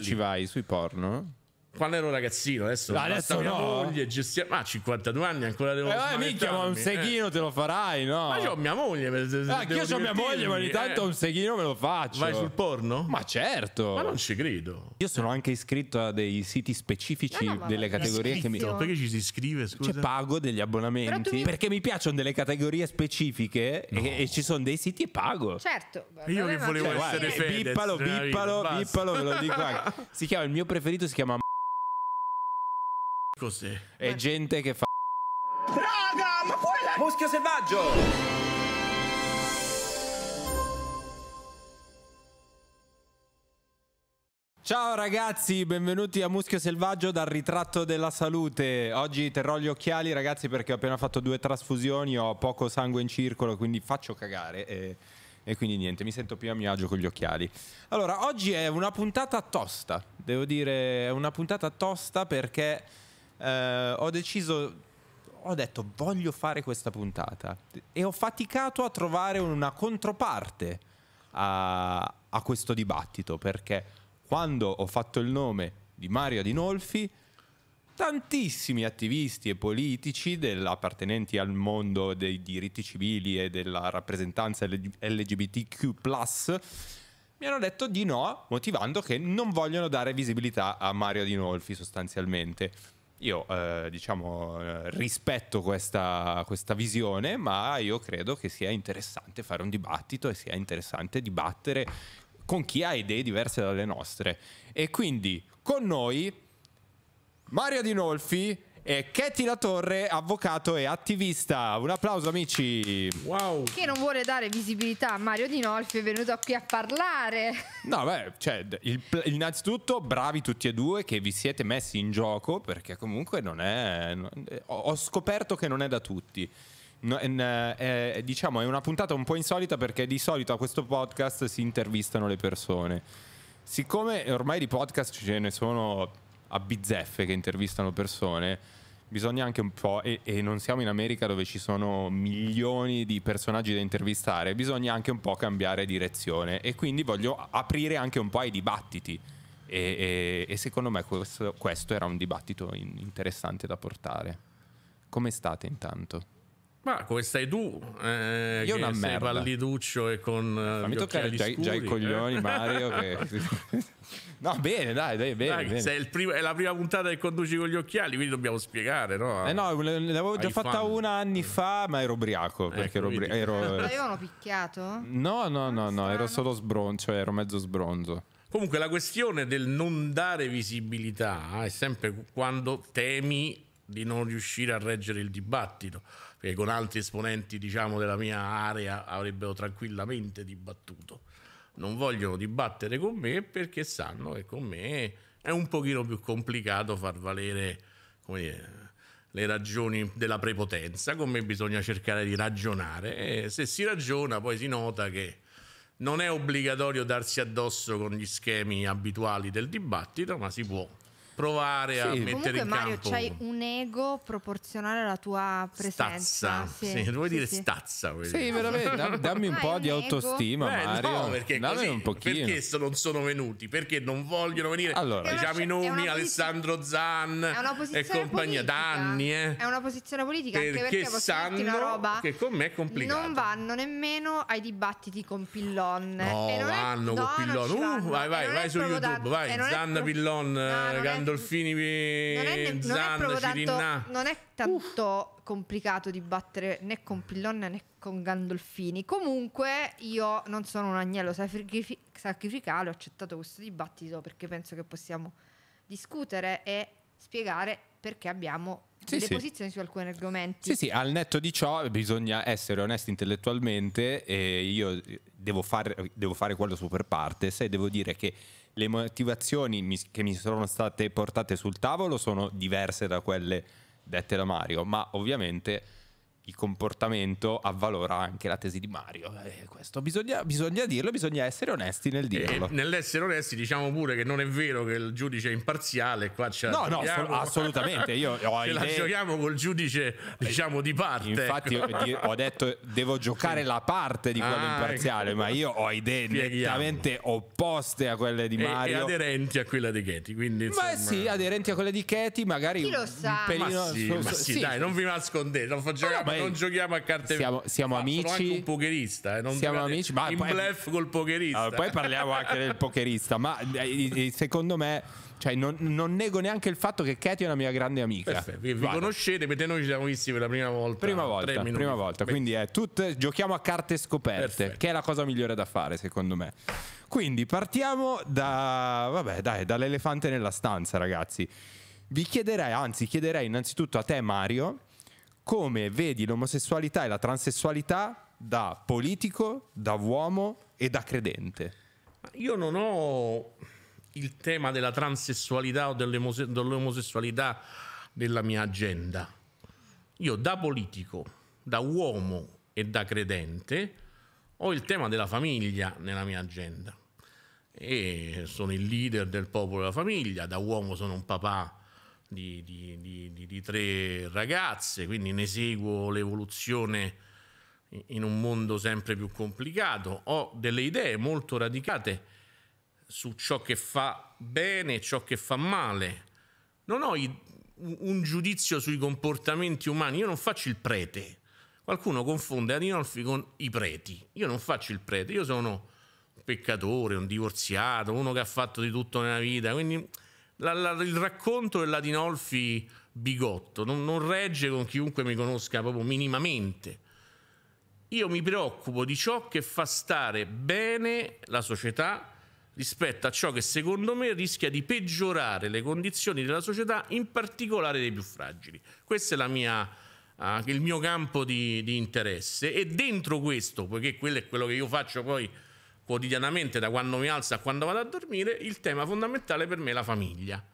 ci vai sui porno? quando ero ragazzino, adesso, no, adesso no. moglie gestiamo. Ma 52 anni ancora devo fare. Eh, minchia, ma un seghino eh. te lo farai, no? Ma io ho mia moglie. Me, de- ah, io ho mia moglie, ma ogni eh. tanto eh. un seghino me lo faccio. Vai sul porno? Ma certo. Ma non ci credo. Io sono anche iscritto a dei siti specifici no, no, delle categorie che mi. Perché ci si iscrive? Scusa. Cioè, pago degli abbonamenti. Mi... Perché mi piacciono delle categorie specifiche e, e, ci sono dei siti e pago. Certo. Io che volevo cioè, essere fedele. Bippalo, bippalo, bippalo, ve lo dico anche. Si chiama il mio preferito si chiama Così. È gente che fa... Raga, ma quella... Muschio selvaggio! Ciao ragazzi, benvenuti a Muschio Selvaggio dal Ritratto della Salute. Oggi terrò gli occhiali ragazzi perché ho appena fatto due trasfusioni, ho poco sangue in circolo, quindi faccio cagare e, e, quindi niente, mi sento più a mio agio con gli occhiali. Allora, oggi è una puntata tosta, devo dire, è una puntata tosta perché eh, ho deciso ho detto voglio fare questa puntata e ho faticato a trovare una controparte a, a, questo dibattito perché quando ho fatto il nome di Mario Adinolfi tantissimi attivisti e politici appartenenti al mondo dei diritti civili e della rappresentanza LGBTQ mi hanno detto di no motivando che non vogliono dare visibilità a Mario Adinolfi sostanzialmente io eh, diciamo eh, rispetto questa, questa, visione, ma io credo che sia interessante fare un dibattito e sia interessante dibattere con chi ha idee diverse dalle nostre. E quindi con noi Maria Nolfi, e eh, Katie La Torre, avvocato e attivista. Un applauso, amici. Wow. Che non vuole dare visibilità a Mario Di Nolfi, è venuto qui a parlare. No, beh, cioè, il, innanzitutto, bravi tutti e due che vi siete messi in gioco perché comunque non è. Eh, ho scoperto che non è da tutti. No, in, eh, eh, diciamo è una puntata un po' insolita perché di solito a questo podcast si intervistano le persone. Siccome ormai di podcast ce ne sono a bizzeffe che intervistano persone, bisogna anche un po', e, e, non siamo in America dove ci sono milioni di personaggi da intervistare, bisogna anche un po' cambiare direzione e quindi voglio aprire anche un po' ai dibattiti. E, e, e secondo me questo, questo, era un dibattito interessante da portare. Come state intanto? Ma come stai tu? Eh, Io una sei merda. palliduccio e con Fammi eh, gli toccare già, scuri, già i eh? coglioni Mario che... No, bene, dai, dai, bene. Dai, bene. È, primo, è, la prima puntata che conduci con gli occhiali, quindi dobbiamo spiegare, no? Eh no, ne avevo già fatta fan. una anni fa, ma ero ubriaco. Eh, perché ero ubriaco. Ero... picchiato? No, no, ah, no, no, ero solo sbronzo, cioè ero mezzo sbronzo. Comunque la questione del non dare visibilità è sempre quando temi di non riuscire a reggere il dibattito che con altri esponenti diciamo, della mia area avrebbero tranquillamente dibattuto. Non vogliono dibattere con me perché sanno che con me è un pochino più complicato far valere dire, le ragioni della prepotenza, con me bisogna cercare di ragionare e se si ragiona poi si nota che non è obbligatorio darsi addosso con gli schemi abituali del dibattito, ma si può provare sì. a mettere in Mario, campo. Mario, c'hai un ego proporzionale alla tua presenza. Stazza, sì. sì. vuoi dire stazza? Vuoi sì, dire. veramente, dammi un po' di autostima Beh, Mario. No, perché dammi così, un pochino. Perché non sono venuti? Perché non vogliono venire? Allora, diciamo i nomi, Alessandro Zan e compagnia, politica. da anni. Eh. È una posizione politica, perché anche perché sanno una roba che con me è complicato. Non vanno nemmeno ai dibattiti con Pillon. No, vanno è, con no, Pillon. Uh, vai, vai, vai su YouTube, vai. Zan Pillon, grande Gandolfini, non è, ne- eh, Zanda, non è tanto, non è tanto uh. complicato di battere né con Pillon né con Gandolfini. Comunque io non sono un agnello sacrific- sacrificale, ho accettato questo dibattito perché penso che possiamo discutere e spiegare perché abbiamo Delle sì. posizioni su alcuni argomenti. Sì, sì, al netto di ciò bisogna essere onesti intellettualmente e io devo fare, devo fare quello su per parte, se devo dire che le motivazioni che mi sono state portate sul tavolo sono diverse da quelle dette da Mario, ma ovviamente il comportamento avvalora anche la tesi di Mario. Eh, questo bisogna, bisogna, dirlo, bisogna essere onesti nel dirlo. E nell'essere onesti diciamo pure che non è vero che il giudice è imparziale, qua ce No, no, so, assolutamente. Io ho ce idee... la giochiamo col giudice diciamo di parte. Infatti ho detto devo giocare sì. la parte di quello ah, imparziale, ecco. ma io ho idee Spieghiamo. nettamente opposte a quelle di Mario. E, e aderenti a quella di Katie, quindi insomma... Ma sì, aderenti a quella di Katie, magari... Chi lo sa? Pelino... Ma sì, ma sì, sì, dai, non vi nascondete, non faccio giocare lei... non giochiamo a carte. Siamo, siamo ah, amici. Sono un pokerista. Eh, non siamo amici. Ma in poi... bluff col pokerista. Allora, poi parliamo anche del pokerista. Ma eh, secondo me. Cioè, non, non, nego neanche il fatto che Katie è una mia grande amica. Perfetto, vi Vado. conoscete perché noi ci siamo visti per la prima volta. Prima volta, prima volta. quindi è eh, tutte, giochiamo a carte scoperte, Perfetto. che è la cosa migliore da fare secondo me. Quindi partiamo da, vabbè, dai, dall'elefante nella stanza ragazzi. Vi chiederei, anzi chiederei innanzitutto a te Mario, come vedi l'omosessualità e la transessualità da politico, da uomo e da credente. Io non ho il tema della transessualità o dell'omosessualità nella mia agenda. Io da politico, da uomo e da credente ho il tema della famiglia nella mia agenda. E sono il leader del popolo della famiglia, da uomo sono un papà di, di, di, di tre ragazze, quindi ne seguo l'evoluzione in un mondo sempre più complicato. Ho delle idee molto radicate su ciò che fa bene e ciò che fa male. Non ho i, un giudizio sui comportamenti umani, io non faccio il prete. Qualcuno confonde Adinolfi con i preti. Io non faccio il prete, io sono un peccatore, un divorziato, uno che ha fatto di tutto nella vita, quindi la, la, il racconto dell'Adinolfi bigotto non, non regge con chiunque mi conosca proprio minimamente. Io mi preoccupo di ciò che fa stare bene la società rispetto a ciò che secondo me rischia di peggiorare le condizioni della società, in particolare dei più fragili. Questo è mia, uh, il mio campo di, di interesse e dentro questo, poiché quello è quello che io faccio poi quotidianamente da quando mi alzo a quando vado a dormire, il tema fondamentale per me è la famiglia.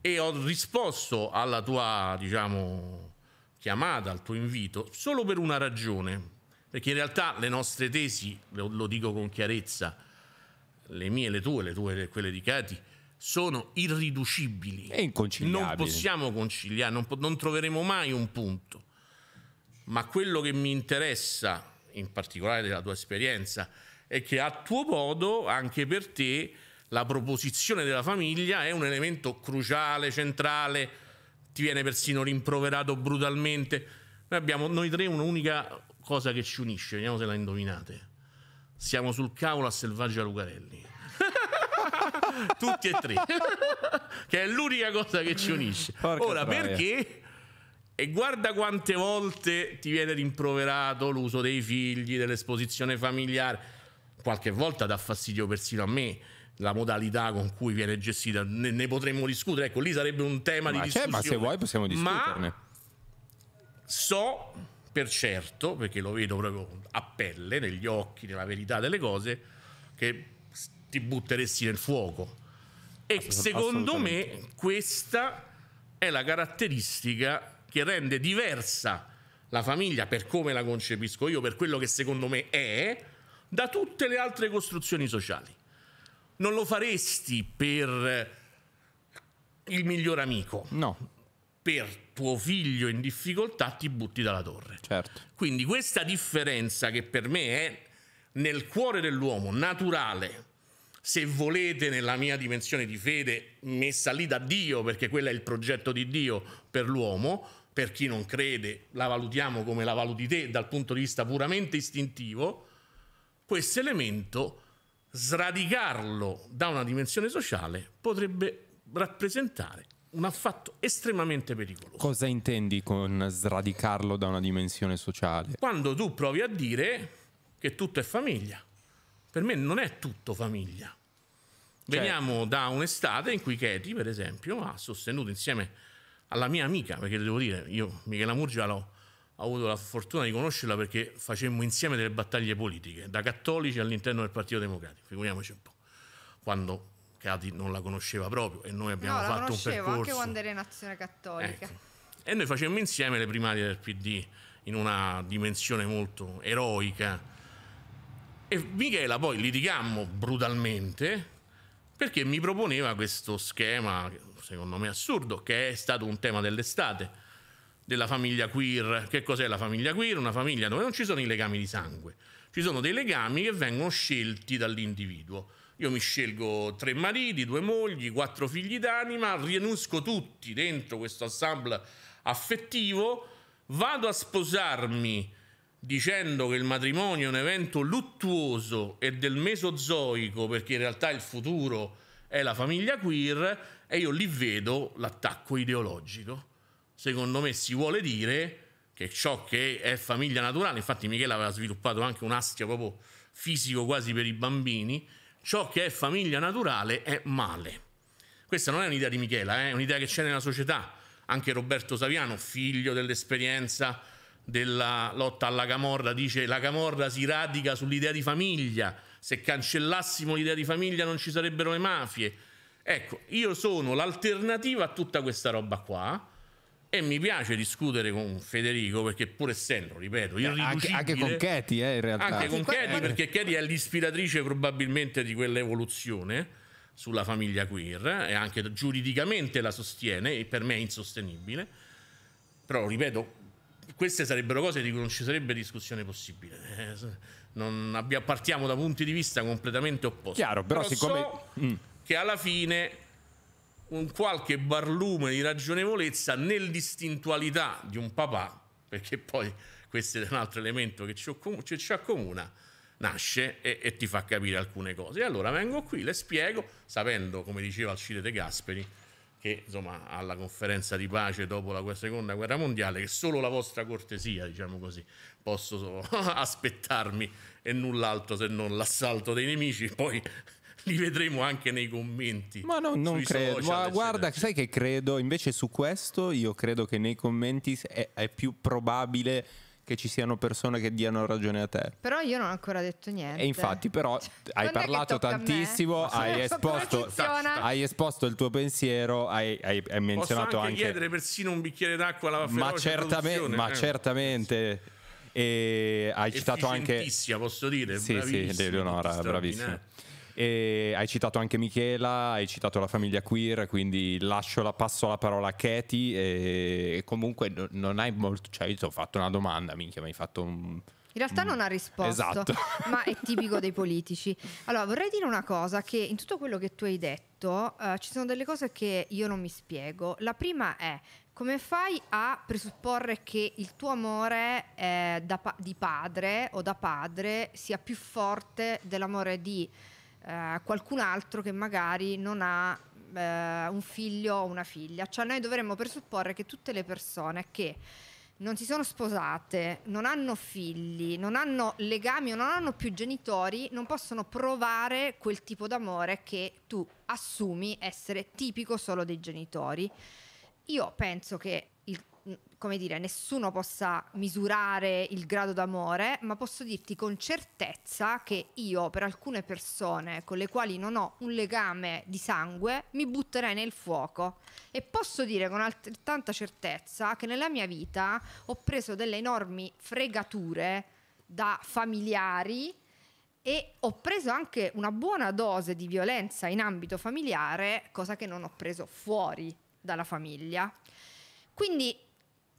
E ho risposto alla tua, diciamo, chiamata, al tuo invito, solo per una ragione, perché in realtà le nostre tesi, lo, lo dico con chiarezza, le mie, le tue, le tue, quelle di Cati, sono irriducibili. E inconciliabili. Non possiamo conciliare, non, non troveremo mai un punto. Ma quello che mi interessa, in particolare della tua esperienza, è è che a tuo modo, anche per te, la proposizione della famiglia è un elemento cruciale, centrale, ti viene persino rimproverato brutalmente. Noi abbiamo, noi tre, un'unica cosa che ci unisce, vediamo se la indovinate. Siamo sul cavolo a Selvaggia Lucarelli. Tutti e tre. che è l'unica cosa che ci unisce. Porca Ora, traia. perché... E guarda quante volte ti viene rimproverato l'uso dei figli, dell'esposizione familiare qualche volta dà fastidio persino a me la modalità con cui viene gestita, ne, ne potremmo discutere, ecco lì sarebbe un tema ma di discussione. Ma se vuoi possiamo discuterne. Ma so per certo, perché lo vedo proprio a pelle, negli occhi, nella verità delle cose, che ti butteresti nel fuoco. E Assolut- secondo me questa è la caratteristica che rende diversa la famiglia per come la concepisco io, per quello che secondo me è, da tutte le altre costruzioni sociali. Non lo faresti per eh, il miglior amico. No. Per tuo figlio in difficoltà ti butti dalla torre. Certo. Quindi questa differenza che per me è nel cuore dell'uomo, naturale, se volete nella mia dimensione di fede, messa lì da Dio, perché quello è il progetto di Dio per l'uomo, per chi non crede la valutiamo come la valuti te dal punto di vista puramente istintivo, questo elemento, sradicarlo da una dimensione sociale, potrebbe rappresentare un affatto estremamente pericoloso. Cosa intendi con sradicarlo da una dimensione sociale? Quando tu provi a dire che tutto è famiglia. Per me non è tutto famiglia. Cioè... Veniamo da un'estate in cui Katie, per esempio, ha sostenuto insieme alla mia amica, perché devo dire, io Michela Murgia l'ho ho avuto la fortuna di conoscerla perché facemmo insieme delle battaglie politiche, da cattolici all'interno del Partito Democratico, figuriamoci un po', quando Cati non la conosceva proprio e noi abbiamo no, fatto un percorso... anche quando era in azione cattolica. Ecco. E noi facemmo insieme le primarie del PD in una dimensione molto eroica. E Michela poi litigammo brutalmente perché mi proponeva questo schema, secondo me assurdo, che è stato un tema dell'estate della famiglia queer. Che cos'è la famiglia queer? Una famiglia dove non ci sono i legami di sangue, ci sono dei legami che vengono scelti dall'individuo. Io mi scelgo tre mariti, due mogli, quattro figli d'anima, rienusco tutti dentro questo ensemble affettivo, vado a sposarmi dicendo che il matrimonio è un evento luttuoso e del mesozoico, perché in realtà il futuro è la famiglia queer, e io lì vedo l'attacco ideologico secondo me si vuole dire che ciò che è famiglia naturale, infatti Michele aveva sviluppato anche un astio proprio fisico quasi per i bambini, ciò che è famiglia naturale è male. Questa non è un'idea di Michela, eh, è un'idea che c'è nella società. Anche Roberto Saviano, figlio dell'esperienza della lotta alla Camorra, dice che la Camorra si radica sull'idea di famiglia, se cancellassimo l'idea di famiglia non ci sarebbero le mafie. Ecco, io sono l'alternativa a tutta questa roba qua, e mi piace discutere con Federico perché pur essendo, ripeto, irriducibile... Anche, con Katie, eh, in realtà. Anche con Katie, eh, perché Katie è l'ispiratrice probabilmente di quell'evoluzione sulla famiglia queer e anche giuridicamente la sostiene e per me è insostenibile. Però, ripeto, queste sarebbero cose di cui non ci sarebbe discussione possibile. Eh, non abbia, partiamo da punti di vista completamente opposti. Chiaro, però, però siccome... So mm. che alla fine un qualche barlume di ragionevolezza nell'istintualità di un papà, perché poi questo è un altro elemento che ci, accomuna, nasce e, e, ti fa capire alcune cose. E allora vengo qui, le spiego, sapendo, come diceva Alcide De Gasperi, che insomma alla conferenza di pace dopo la seconda guerra mondiale, che solo la vostra cortesia, diciamo così, posso aspettarmi e null'altro se non l'assalto dei nemici, poi li vedremo anche nei commenti. Ma no, non credo. Social, guarda, sai che credo? Invece su questo io credo che nei commenti è, è più probabile che ci siano persone che diano ragione a te. Però io non ho ancora detto niente. E infatti, però, cioè, hai parlato tantissimo, hai esposto, hai esposto, il tuo pensiero, hai, hai, hai menzionato anche, anche... chiedere persino un bicchiere d'acqua alla ma, certamen ma eh. certamente... E hai citato anche... posso dire. Sì, sì, Eleonora, bravissima. E hai citato anche Michela, hai citato la famiglia queer, quindi lascio la, passo la parola a Katie. E, comunque non hai molto. Cioè, io ti ho fatto una domanda, minchia, mi hai fatto un. In realtà non ha mm, risposto, esatto. ma è tipico dei politici. Allora, vorrei dire una cosa, che in tutto quello che tu hai detto eh, ci sono delle cose che io non mi spiego. La prima è come fai a presupporre che il tuo amore eh, pa- di padre o da padre sia più forte dell'amore di eh, qualcun altro che magari non ha eh, un figlio o una figlia. Cioè noi dovremmo presupporre che tutte le persone che non si sono sposate, non hanno figli, non hanno legami o non hanno più genitori, non possono provare quel tipo d'amore che tu assumi essere tipico solo dei genitori. Io penso che il come dire, nessuno possa misurare il grado d'amore, ma posso dirti con certezza che io per alcune persone con le quali non ho un legame di sangue mi butterei nel fuoco e posso dire con altrettanta certezza che nella mia vita ho preso delle enormi fregature da familiari e ho preso anche una buona dose di violenza in ambito familiare, cosa che non ho preso fuori dalla famiglia. Quindi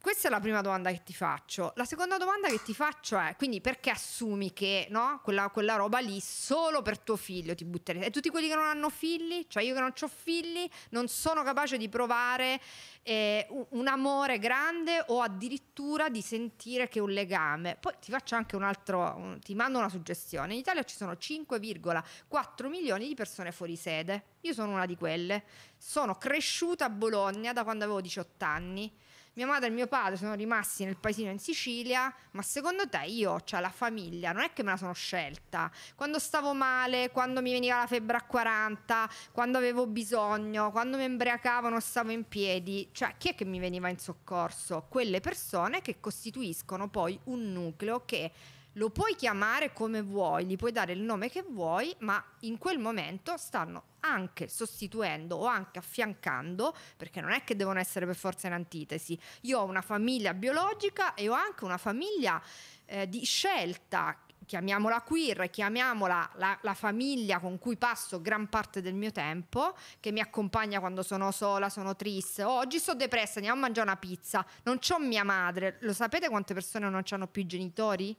questa è la prima domanda che ti faccio. La seconda domanda che ti faccio è, quindi perché assumi che no, quella, quella, roba lì solo per tuo figlio ti butteresti? E tutti quelli che non hanno figli, cioè io che non ho figli, non sono capace di provare eh, un amore grande o addirittura di sentire che è un legame. Poi ti faccio anche un altro, un, ti mando una suggestione. In Italia ci sono 5,4 milioni di persone fuori sede. Io sono una di quelle. Sono cresciuta a Bologna da quando avevo 18 anni mia madre e mio padre sono rimasti nel paesino in Sicilia, ma secondo te io, cioè la famiglia, non è che me la sono scelta. Quando stavo male, quando mi veniva la febbre a 40, quando avevo bisogno, quando mi embriacavo non stavo in piedi, cioè chi è che mi veniva in soccorso? Quelle persone che costituiscono poi un nucleo che lo puoi chiamare come vuoi, gli puoi dare il nome che vuoi, ma in quel momento stanno anche sostituendo o anche affiancando, perché non è che devono essere per forza in antitesi. Io ho una famiglia biologica e ho anche una famiglia eh, di scelta chiamiamola queer, chiamiamola la, la, famiglia con cui passo gran parte del mio tempo, che mi accompagna quando sono sola, sono triste, oh, oggi sono depressa, andiamo a mangiare una pizza, non ho mia madre, lo sapete quante persone non hanno più genitori?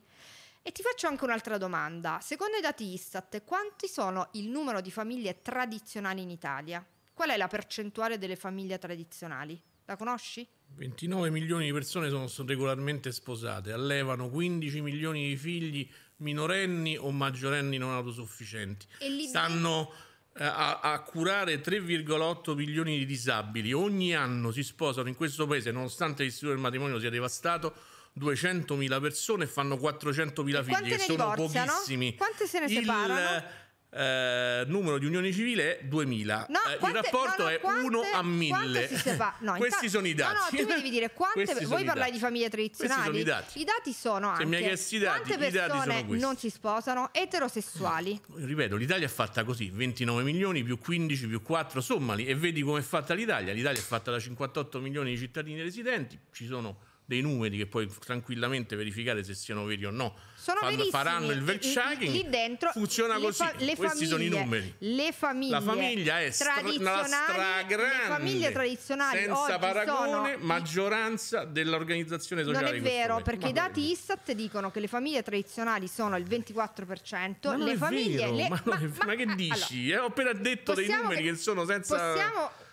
E ti faccio anche un'altra domanda. Secondo i dati Istat, quanti sono il numero di famiglie tradizionali in Italia? Qual è la percentuale delle famiglie tradizionali? La conosci? 29 milioni di persone sono regolarmente sposate, allevano 15 milioni di figli minorenni o maggiorenni non autosufficienti. E Stanno eh, a, a, curare 3,8 milioni di disabili. Ogni anno si sposano in questo paese, nonostante l'istituto del matrimonio sia devastato, 200.000 persone e fanno 400.000 figli, che sono pochissimi. Quante se ne Il, separano? Eh, numero di unioni civili è 2000 no, eh, quante, il rapporto no, no, è 1 a 1000 separ- questi sono i dati no no tu mi devi dire quante voi parlare di famiglie tradizionali i dati. i dati. sono anche se mi hai chiesto i dati, quante persone dati non si sposano eterosessuali ripeto l'Italia è fatta così 29 milioni più 15 più 4 sommali e vedi com'è fatta l'Italia l'Italia è fatta da 58 milioni di cittadini residenti ci sono dei numeri che puoi tranquillamente verificare se siano veri o no sono Fanno, faranno il verchacking. Lì dentro funziona le così. Fa, le Questi famiglie, sono i numeri. Le famiglie. La famiglia è tradizionali, stragrande. Le famiglie tradizionali senza paragone, sono... maggioranza dell'organizzazione sociale. Non è vero, perché Ma i dati bene. Istat dicono che le famiglie tradizionali sono il 24%, le famiglie Ma, ma, che dici? Allora, eh, ho appena detto dei numeri che, che, sono senza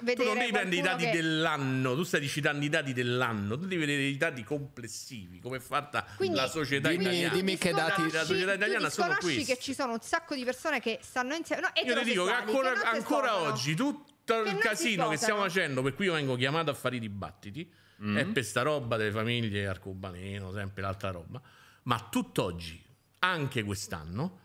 Tu non devi prendere i dati che... dell'anno, tu stai citando i dati dell'anno, tu devi vedere i dati complessivi, come è fatta quindi, la società dimmi, italiana. Dimmi che dati della società italiana sono questi. che ci sono un sacco di persone che stanno insieme. No, io ti dico che ancora, che ancora oggi tutto il casino che stiamo facendo, per cui io vengo chiamato a fare i dibattiti, mm. è per questa roba delle famiglie arcobaleno, sempre l'altra roba, ma tutt'oggi, anche quest'anno,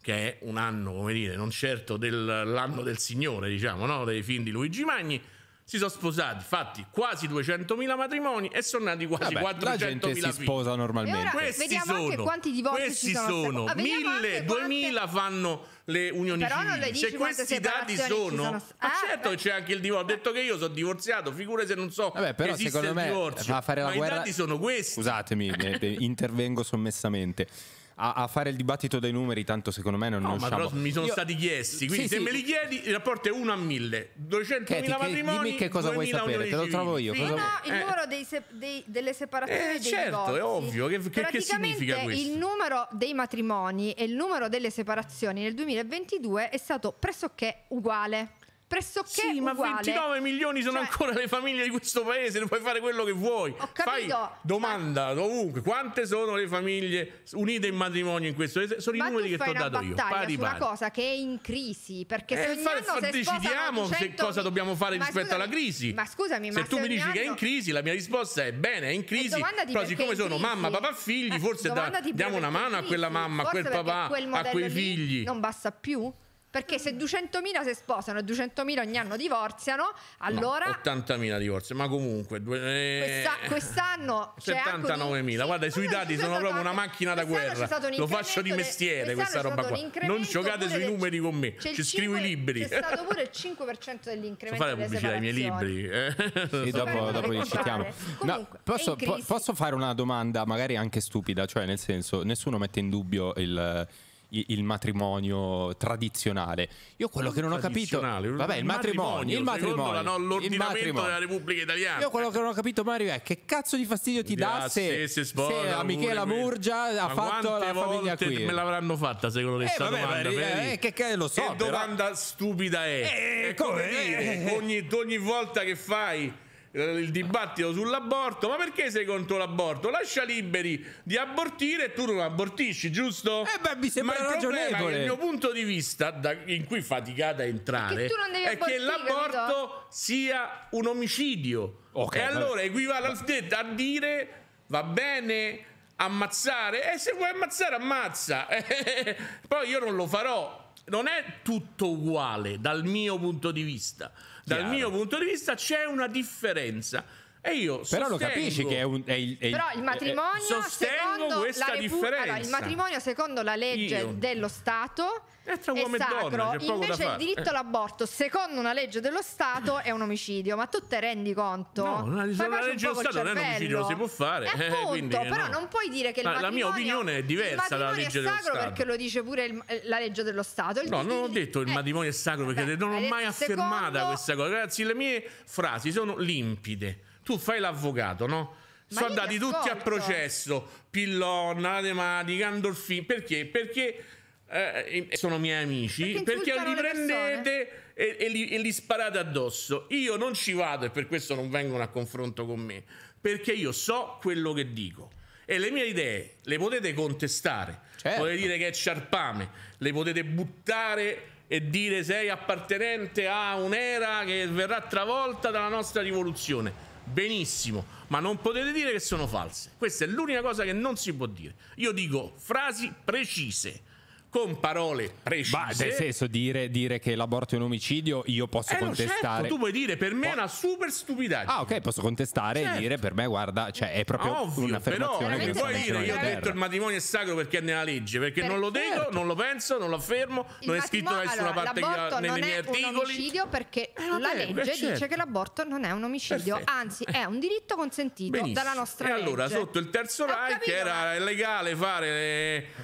che è un anno, come dire, non certo dell'anno del Signore, diciamo, no? dei film di Luigi Magni, si sono sposati, fatti quasi 200.000 matrimoni e sono nati quasi Vabbè, 400.000 La gente si sposa normalmente. Ora, questi vediamo sono, anche quanti divorzi questi sono. sono. Ah, Mille, duemila quante... fanno le unioni Però civili. Non se questi dati sono, sono... Ah, ma certo che c'è anche il divorzio. Ho detto che io sono divorziato, figure se non so Vabbè, però esiste secondo il Me, fare la ma guerra... i dati sono questi. Scusatemi, intervengo sommessamente a, a, fare il dibattito dei numeri, tanto secondo me non no, riusciamo. Ma però mi sono Io... stati chiesti, quindi sì, se sì. me li chiedi il rapporto è 1 a 1000. 200.000 matrimoni. Dimmi che cosa vuoi sapere, te lo trovo io. no, Fino il eh. numero dei se, dei, delle separazioni eh, certo, divorzi. è ovvio. Che, che, che significa questo? Il numero dei matrimoni e il numero delle separazioni nel 2022 è stato pressoché uguale pressoché sì, uguale. 29 milioni sono cioè, ancora le famiglie di questo paese, puoi fare quello che vuoi. Ho capito. Fai domanda ma... ovunque, quante sono le famiglie unite in matrimonio in questo paese? Sono ma i numeri che ti ho dato io. Pari, su pari. una cosa che è in crisi, perché eh, se ogni fa, fa decidiamo 100... se cosa dobbiamo fare ma rispetto scusami, alla crisi. Ma scusami, ma se, se tu mi dici anno... che è in crisi, la mia risposta è bene, è in crisi, però siccome sono crisi. mamma, papà, figli, eh, forse da, diamo una mano a quella mamma, a quel papà, a quei figli. Non basta più? Perché se 200.000 si sposano e 200.000 ogni anno divorziano, allora... No, 80.000 divorzi, ma comunque... Eh... quest'anno... 79.000, di... guarda sì, sui dati sono proprio una macchina da guerra. Lo faccio di mestiere questa roba qua. Non giocate sui numeri con me, ci scrivo 5, i libri. C'è stato pure il 5% dell'incremento. So fare pubblicità ai miei libri. Eh? Sì, dopo, dopo li citiamo. no, posso, po posso fare una domanda magari anche stupida, cioè nel senso, nessuno mette in dubbio il il matrimonio tradizionale. Io quello che non ho capito... Vabbè, il matrimonio, il matrimonio. L'ordinamento della Repubblica Italiana. Io quello che non ho capito, Mario, è che cazzo di fastidio ti dà se, se, se a Michela Murgia ha fatto la famiglia qui. me l'avranno fatta secondo te eh, vabbè, domanda? Ma, eh, che, che lo so, che domanda stupida è? Eh, come, ogni volta che fai il dibattito sull'aborto, ma perché sei contro l'aborto? Lascia liberi di abortire e tu non abortisci, giusto? Eh beh, mi sembra ma il problema il mio punto di vista, da, in cui faticate a entrare, è che, è che l'aborto sia un omicidio. Okay, e allora equivale a dire va bene ammazzare, e se vuoi ammazzare ammazza, poi io non lo farò. Non è tutto uguale dal mio punto di vista. Dal mio punto di vista c'è una differenza e io sostengo, Però lo capisci che è un... È il, è però il matrimonio... Eh, eh, sostengo questa repu- differenza. Allora, il matrimonio secondo la legge io. dello Stato è tra uomo e donna. Invece il diritto all'aborto, secondo una legge dello Stato, è un omicidio. Ma tu te rendi conto? No, una, una legge dello Stato non è un omicidio, lo si può fare. Eh, eh, appunto, quindi, però no. non puoi dire che ma, la mia opinione è diversa dalla legge dello Stato. perché lo dice pure il, la legge dello Stato. Il, no, non ho detto il matrimonio è sacro perché non ho mai affermato questa cosa. Ragazzi, le mie frasi sono limpide tu fai l'avvocato, no? Ma sono andati tutti a processo, Pillonna, De Madi, Gandolfini, perché? Perché eh, sono miei amici, perché, perché li prendete e, e, li, e li sparate addosso. Io non ci vado e per questo non vengono a confronto con me, perché io so quello che dico e le mie idee le potete contestare, certo. potete dire che è sciarpame, le potete buttare e dire sei appartenente a un'era che verrà travolta dalla nostra rivoluzione benissimo, ma non potete dire che sono false. Questa è l'unica cosa che non si può dire. Io dico frasi precise con parole precise. Ma nel senso dire, dire, che l'aborto è un omicidio, io posso eh, contestare. Certo, tu puoi dire per me è una super stupidaggine. Ah, ok, posso contestare certo. e dire per me, guarda, cioè è proprio ah, Ovvio, un'affermazione. Però eh, non puoi dire io ho detto il matrimonio è sacro perché è nella legge, perché per non lo certo. dico, non lo penso, non lo affermo, il non è scritto da nessuna allora, parte che, nei, nei miei articoli. Non è un omicidio perché eh, vabbè, la legge certo. dice che l'aborto non è un omicidio, Perfetto. anzi è un diritto consentito Benissimo. dalla nostra legge. E allora sotto il terzo Reich era illegale fare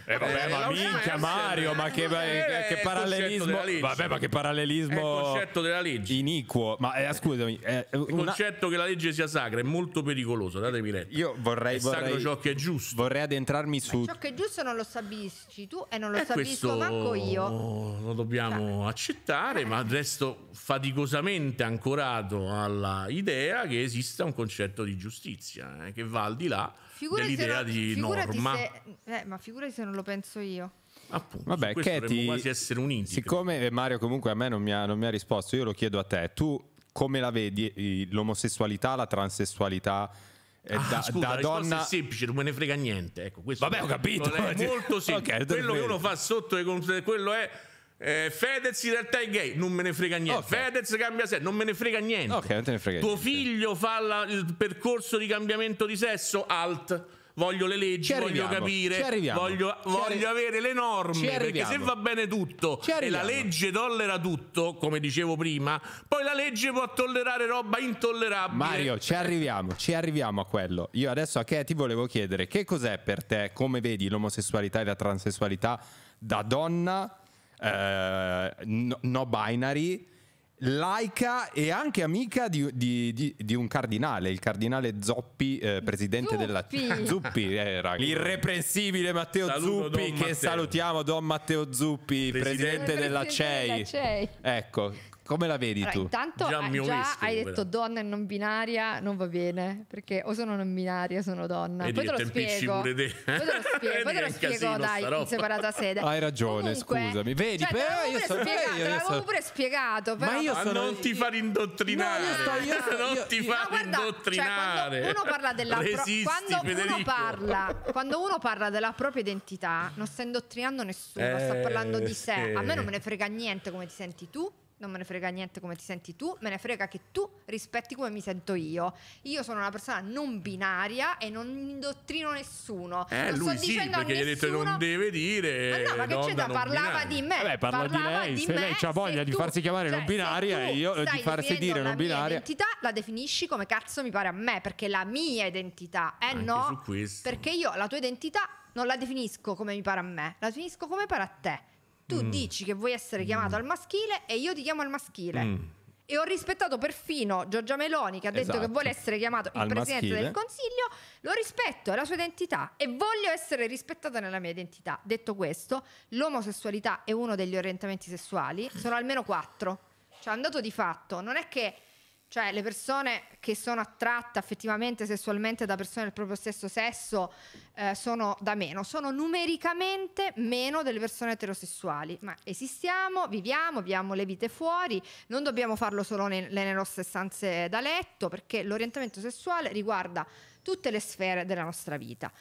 eh, vabbè, eh, ma minchia, ma Mario, ma eh, che, che, che parallelismo. Vabbè, ma che parallelismo. È il concetto della legge. Iniquo. Ma eh, scusami. Eh, una... Il concetto che la legge sia sacra è molto pericoloso. Datemi retta. Io vorrei. È vorrei, sacro ciò che è giusto. Vorrei adentrarmi su. Ma ciò che è giusto non lo stabilisci tu e non lo e stabilisco manco io. Lo dobbiamo Dai. Cioè, accettare, eh. ma resto faticosamente ancorato all'idea che esista un concetto di giustizia eh, che va al di là figurati dell'idea non, di figurati norma. Se, ma figurati se non lo penso io. Appunto, Vabbè, Katie, quasi essere un indice. Siccome Mario comunque a me non mi, ha, non mi ha risposto, io lo chiedo a te. Tu come la vedi l'omosessualità, la transessualità? Eh, ah, da, scusa, da la donna è semplice, non me ne frega niente. Ecco, Vabbè, ho capito. È molto semplice. okay, quello che uno fa sotto quello è eh, Fedez in realtà è gay, non me ne frega niente. Okay. Fedez cambia sesso, non me ne frega niente. Okay, ne frega Tuo niente. figlio fa la, il percorso di cambiamento di sesso, alt voglio le leggi, voglio capire, voglio, voglio avere le norme, perché se va bene tutto e la legge tollera tutto, come dicevo prima, poi la legge può tollerare roba intollerabile. Mario, ci eh. arriviamo, ci arriviamo a quello. Io adesso a Katie volevo chiedere che cos'è per te, come vedi l'omosessualità e la transessualità da donna eh, no binary? laica e anche amica di, di, di, di, un cardinale, il cardinale Zoppi, eh, presidente Zuppi. della Zuppi, eh, l'irreprensibile Matteo Saluto Zuppi, che Matteo. salutiamo Don Matteo Zuppi, presidente, presidente della, CEI. della CEI. Ecco, come la vedi allora, tu? Intanto già, eh, già hai detto donna e non binaria, non va bene, perché o sono non binaria o sono donna. Vedi poi te lo spiego. Pure te. Poi te lo spiego, poi te lo spiego dai, in separata sede. Hai ragione, Comunque, scusami. Vedi, cioè, però io sono eh, spiegato, io l'avevo pure spiegato, però. Ma io sono... non ti far indottrinare. No, io sto, io, non ti far no, indottrinare. Cioè, quando uno parla della quando uno parla, quando uno parla della propria identità, non sta indottrinando nessuno, eh, sta parlando di sé. A me non me ne frega niente come ti senti tu non me ne frega niente come ti senti tu, me ne frega che tu rispetti come mi sento io. Io sono una persona non binaria e non indottrino nessuno. Eh, non lui sì, perché gli hai detto non deve dire. Ma no, ma che c'è da parlava binaria. di me. Vabbè, parla di lei, di se me, lei ha voglia di farsi chiamare cioè, non binaria e io di farsi dire non binaria. identità la definisci come cazzo mi pare a me, perché è la mia identità, eh Anche no? Perché io la tua identità non la definisco come mi pare a me, la definisco come pare a te tu mm. dici che vuoi essere mm. chiamato mm. al maschile e io ti chiamo al maschile. Mm. E ho rispettato perfino Giorgia Meloni che ha detto esatto. che vuole essere chiamato il al presidente maschile. del consiglio. Lo rispetto, è la sua identità e voglio essere rispettata nella mia identità. Detto questo, l'omosessualità è uno degli orientamenti sessuali, sono almeno quattro. Cioè, è un dato di fatto, non è che cioè le persone che sono attratte effettivamente sessualmente da persone del proprio stesso sesso eh, sono da meno, sono numericamente meno delle persone eterosessuali. Ma esistiamo, viviamo, viviamo le vite fuori, non dobbiamo farlo solo ne nelle nostre stanze da letto perché l'orientamento sessuale riguarda tutte le sfere della nostra vita.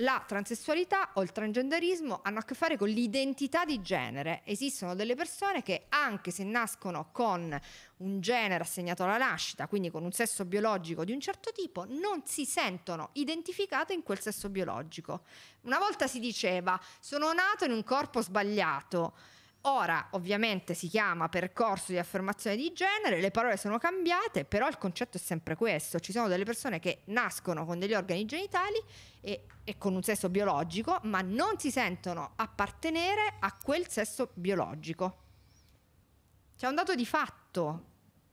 La transessualità o il transgenderismo hanno a che fare con l'identità di genere. Esistono delle persone che anche se nascono con un genere assegnato alla nascita, quindi con un sesso biologico di un certo tipo, non si sentono identificate in quel sesso biologico. Una volta si diceva sono nato in un corpo sbagliato. Ora ovviamente si chiama percorso di affermazione di genere, le parole sono cambiate, però il concetto è sempre questo. Ci sono delle persone che nascono con degli organi genitali e, e con un sesso biologico, ma non si sentono appartenere a quel sesso biologico. C'è un dato di fatto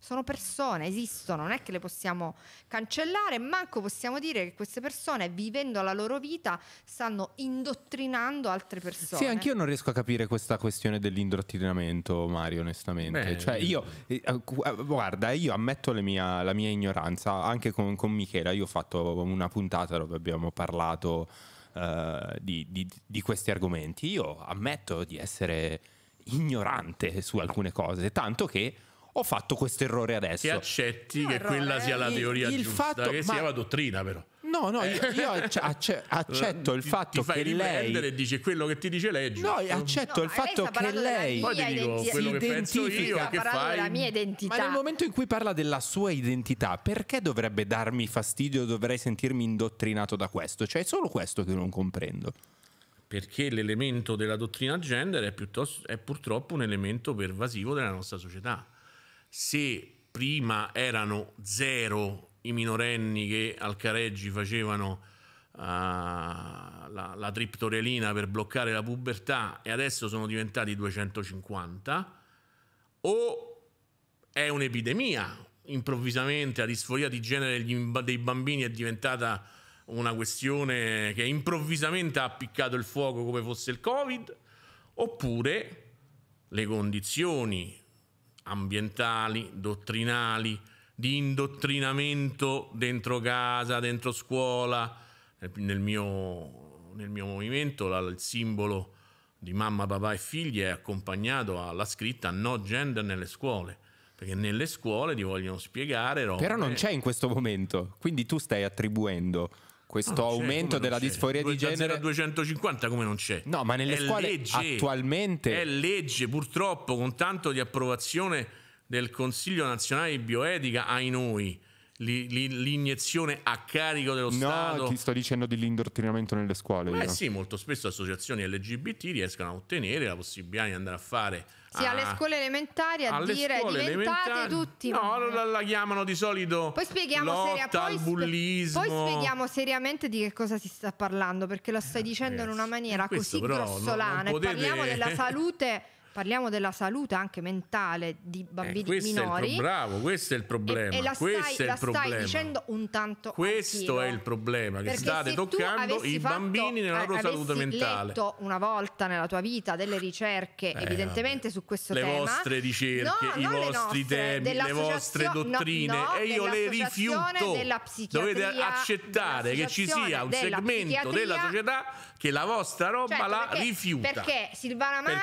sono persone, esistono, non è che le possiamo cancellare, manco possiamo dire che queste persone vivendo la loro vita stanno indottrinando altre persone. Sì, anch'io non riesco a capire questa questione dell'indottrinamento, Mario, onestamente. Beh, cioè, io, eh, eh, eh, guarda, io ammetto mia, la mia ignoranza, anche con, con Michela, io ho fatto una puntata dove abbiamo parlato... Uh, di, di, di, questi argomenti. Io ammetto di essere ignorante su alcune cose, tanto che ho fatto questo errore adesso. Che accetti no, che errore. quella sia la eh, teoria il, il fatto, che ma... sia la dottrina però. No, no, io, io acce- accetto il fatto ti, ti che lei e dice quello che ti dice lei è giusto. No, accetto no, il fatto che lei poi ti dico quello che penso io che fai la mia identità. Ma nel momento in cui parla della sua identità, perché dovrebbe darmi fastidio, dovrei sentirmi indottrinato da questo? Cioè è solo questo che non comprendo. Perché l'elemento della dottrina gender è, è purtroppo un elemento pervasivo della nostra società se prima erano zero i minorenni che al Careggi facevano uh, la, la triptorelina per bloccare la pubertà e adesso sono diventati 250, o è un'epidemia, improvvisamente la disforia di genere dei bambini è diventata una questione che improvvisamente ha appiccato il fuoco come fosse il Covid, oppure le condizioni ambientali, dottrinali, di indottrinamento dentro casa, dentro scuola. Nel mio, nel mio movimento la, il simbolo di mamma, papà e figli è accompagnato alla scritta no gender nelle scuole. Perché nelle scuole ti vogliono spiegare robe. Però non c'è in questo momento, quindi tu stai attribuendo questo ah, no, aumento della disforia di genere. Da 250 come non c'è. No, ma nelle è scuole legge, attualmente... È legge, purtroppo, con tanto di approvazione del Consiglio Nazionale di Bioetica ai noi l'iniezione a carico dello no, Stato. No, ti sto dicendo dell'indottrinamento nelle scuole. Beh, io. sì, molto spesso associazioni LGBT riescono a ottenere la possibilità di andare a fare sì, alle ah. scuole elementari a alle dire diventate tutti. No, allora la chiamano di solito poi spieghiamo seria... poi, sp... poi spieghiamo seriamente di che cosa si sta parlando, perché lo stai eh, dicendo eh, in una maniera così grossolana. No, potete... E parliamo della salute parliamo della salute anche mentale di eh, bambini eh, minori. Pro- bravo, questo è il problema. E, e la, stai, è la stai, dicendo un tanto Questo antico. è il problema, che Perché state toccando i bambini nella loro salute mentale. Hai letto una volta nella tua vita delle ricerche, eh, evidentemente vabbè. su questo le tema. Le vostre ricerche, no, i vostri nostre, temi, le vostre dottrine, no, no, e io le rifiuto. Dovete accettare che ci sia un della segmento della società che la vostra roba certo, la perché, rifiuta. Perché Silvana Mani,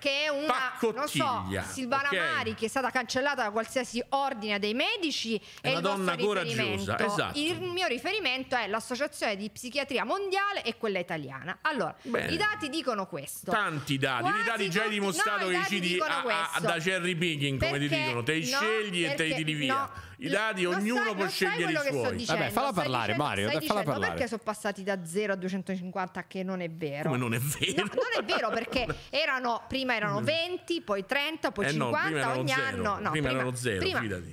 che è una non so, Silvana okay. Mari che è stata cancellata da qualsiasi ordine dei medici è, una donna coraggiosa esatto. il mio riferimento è l'associazione di psichiatria mondiale e quella italiana allora Bene. i dati dicono questo tanti dati Quasi i dati già hai dimostrato no, che i cidi a, a, da cherry picking come perché ti dicono te li no, scegli perché, e te li divia no i dadi, lo ognuno sai, può scegliere i suoi. Dicendo, Vabbè, falla parlare, dicendo, Mario. Dai, falla dicendo, parlare. Perché sono passati da 0 a 250? Che non è vero. Come non è vero? No, non è vero perché erano, prima erano 20, eh, poi 30, poi eh 50. No, ogni anno. No, prima, prima erano 0.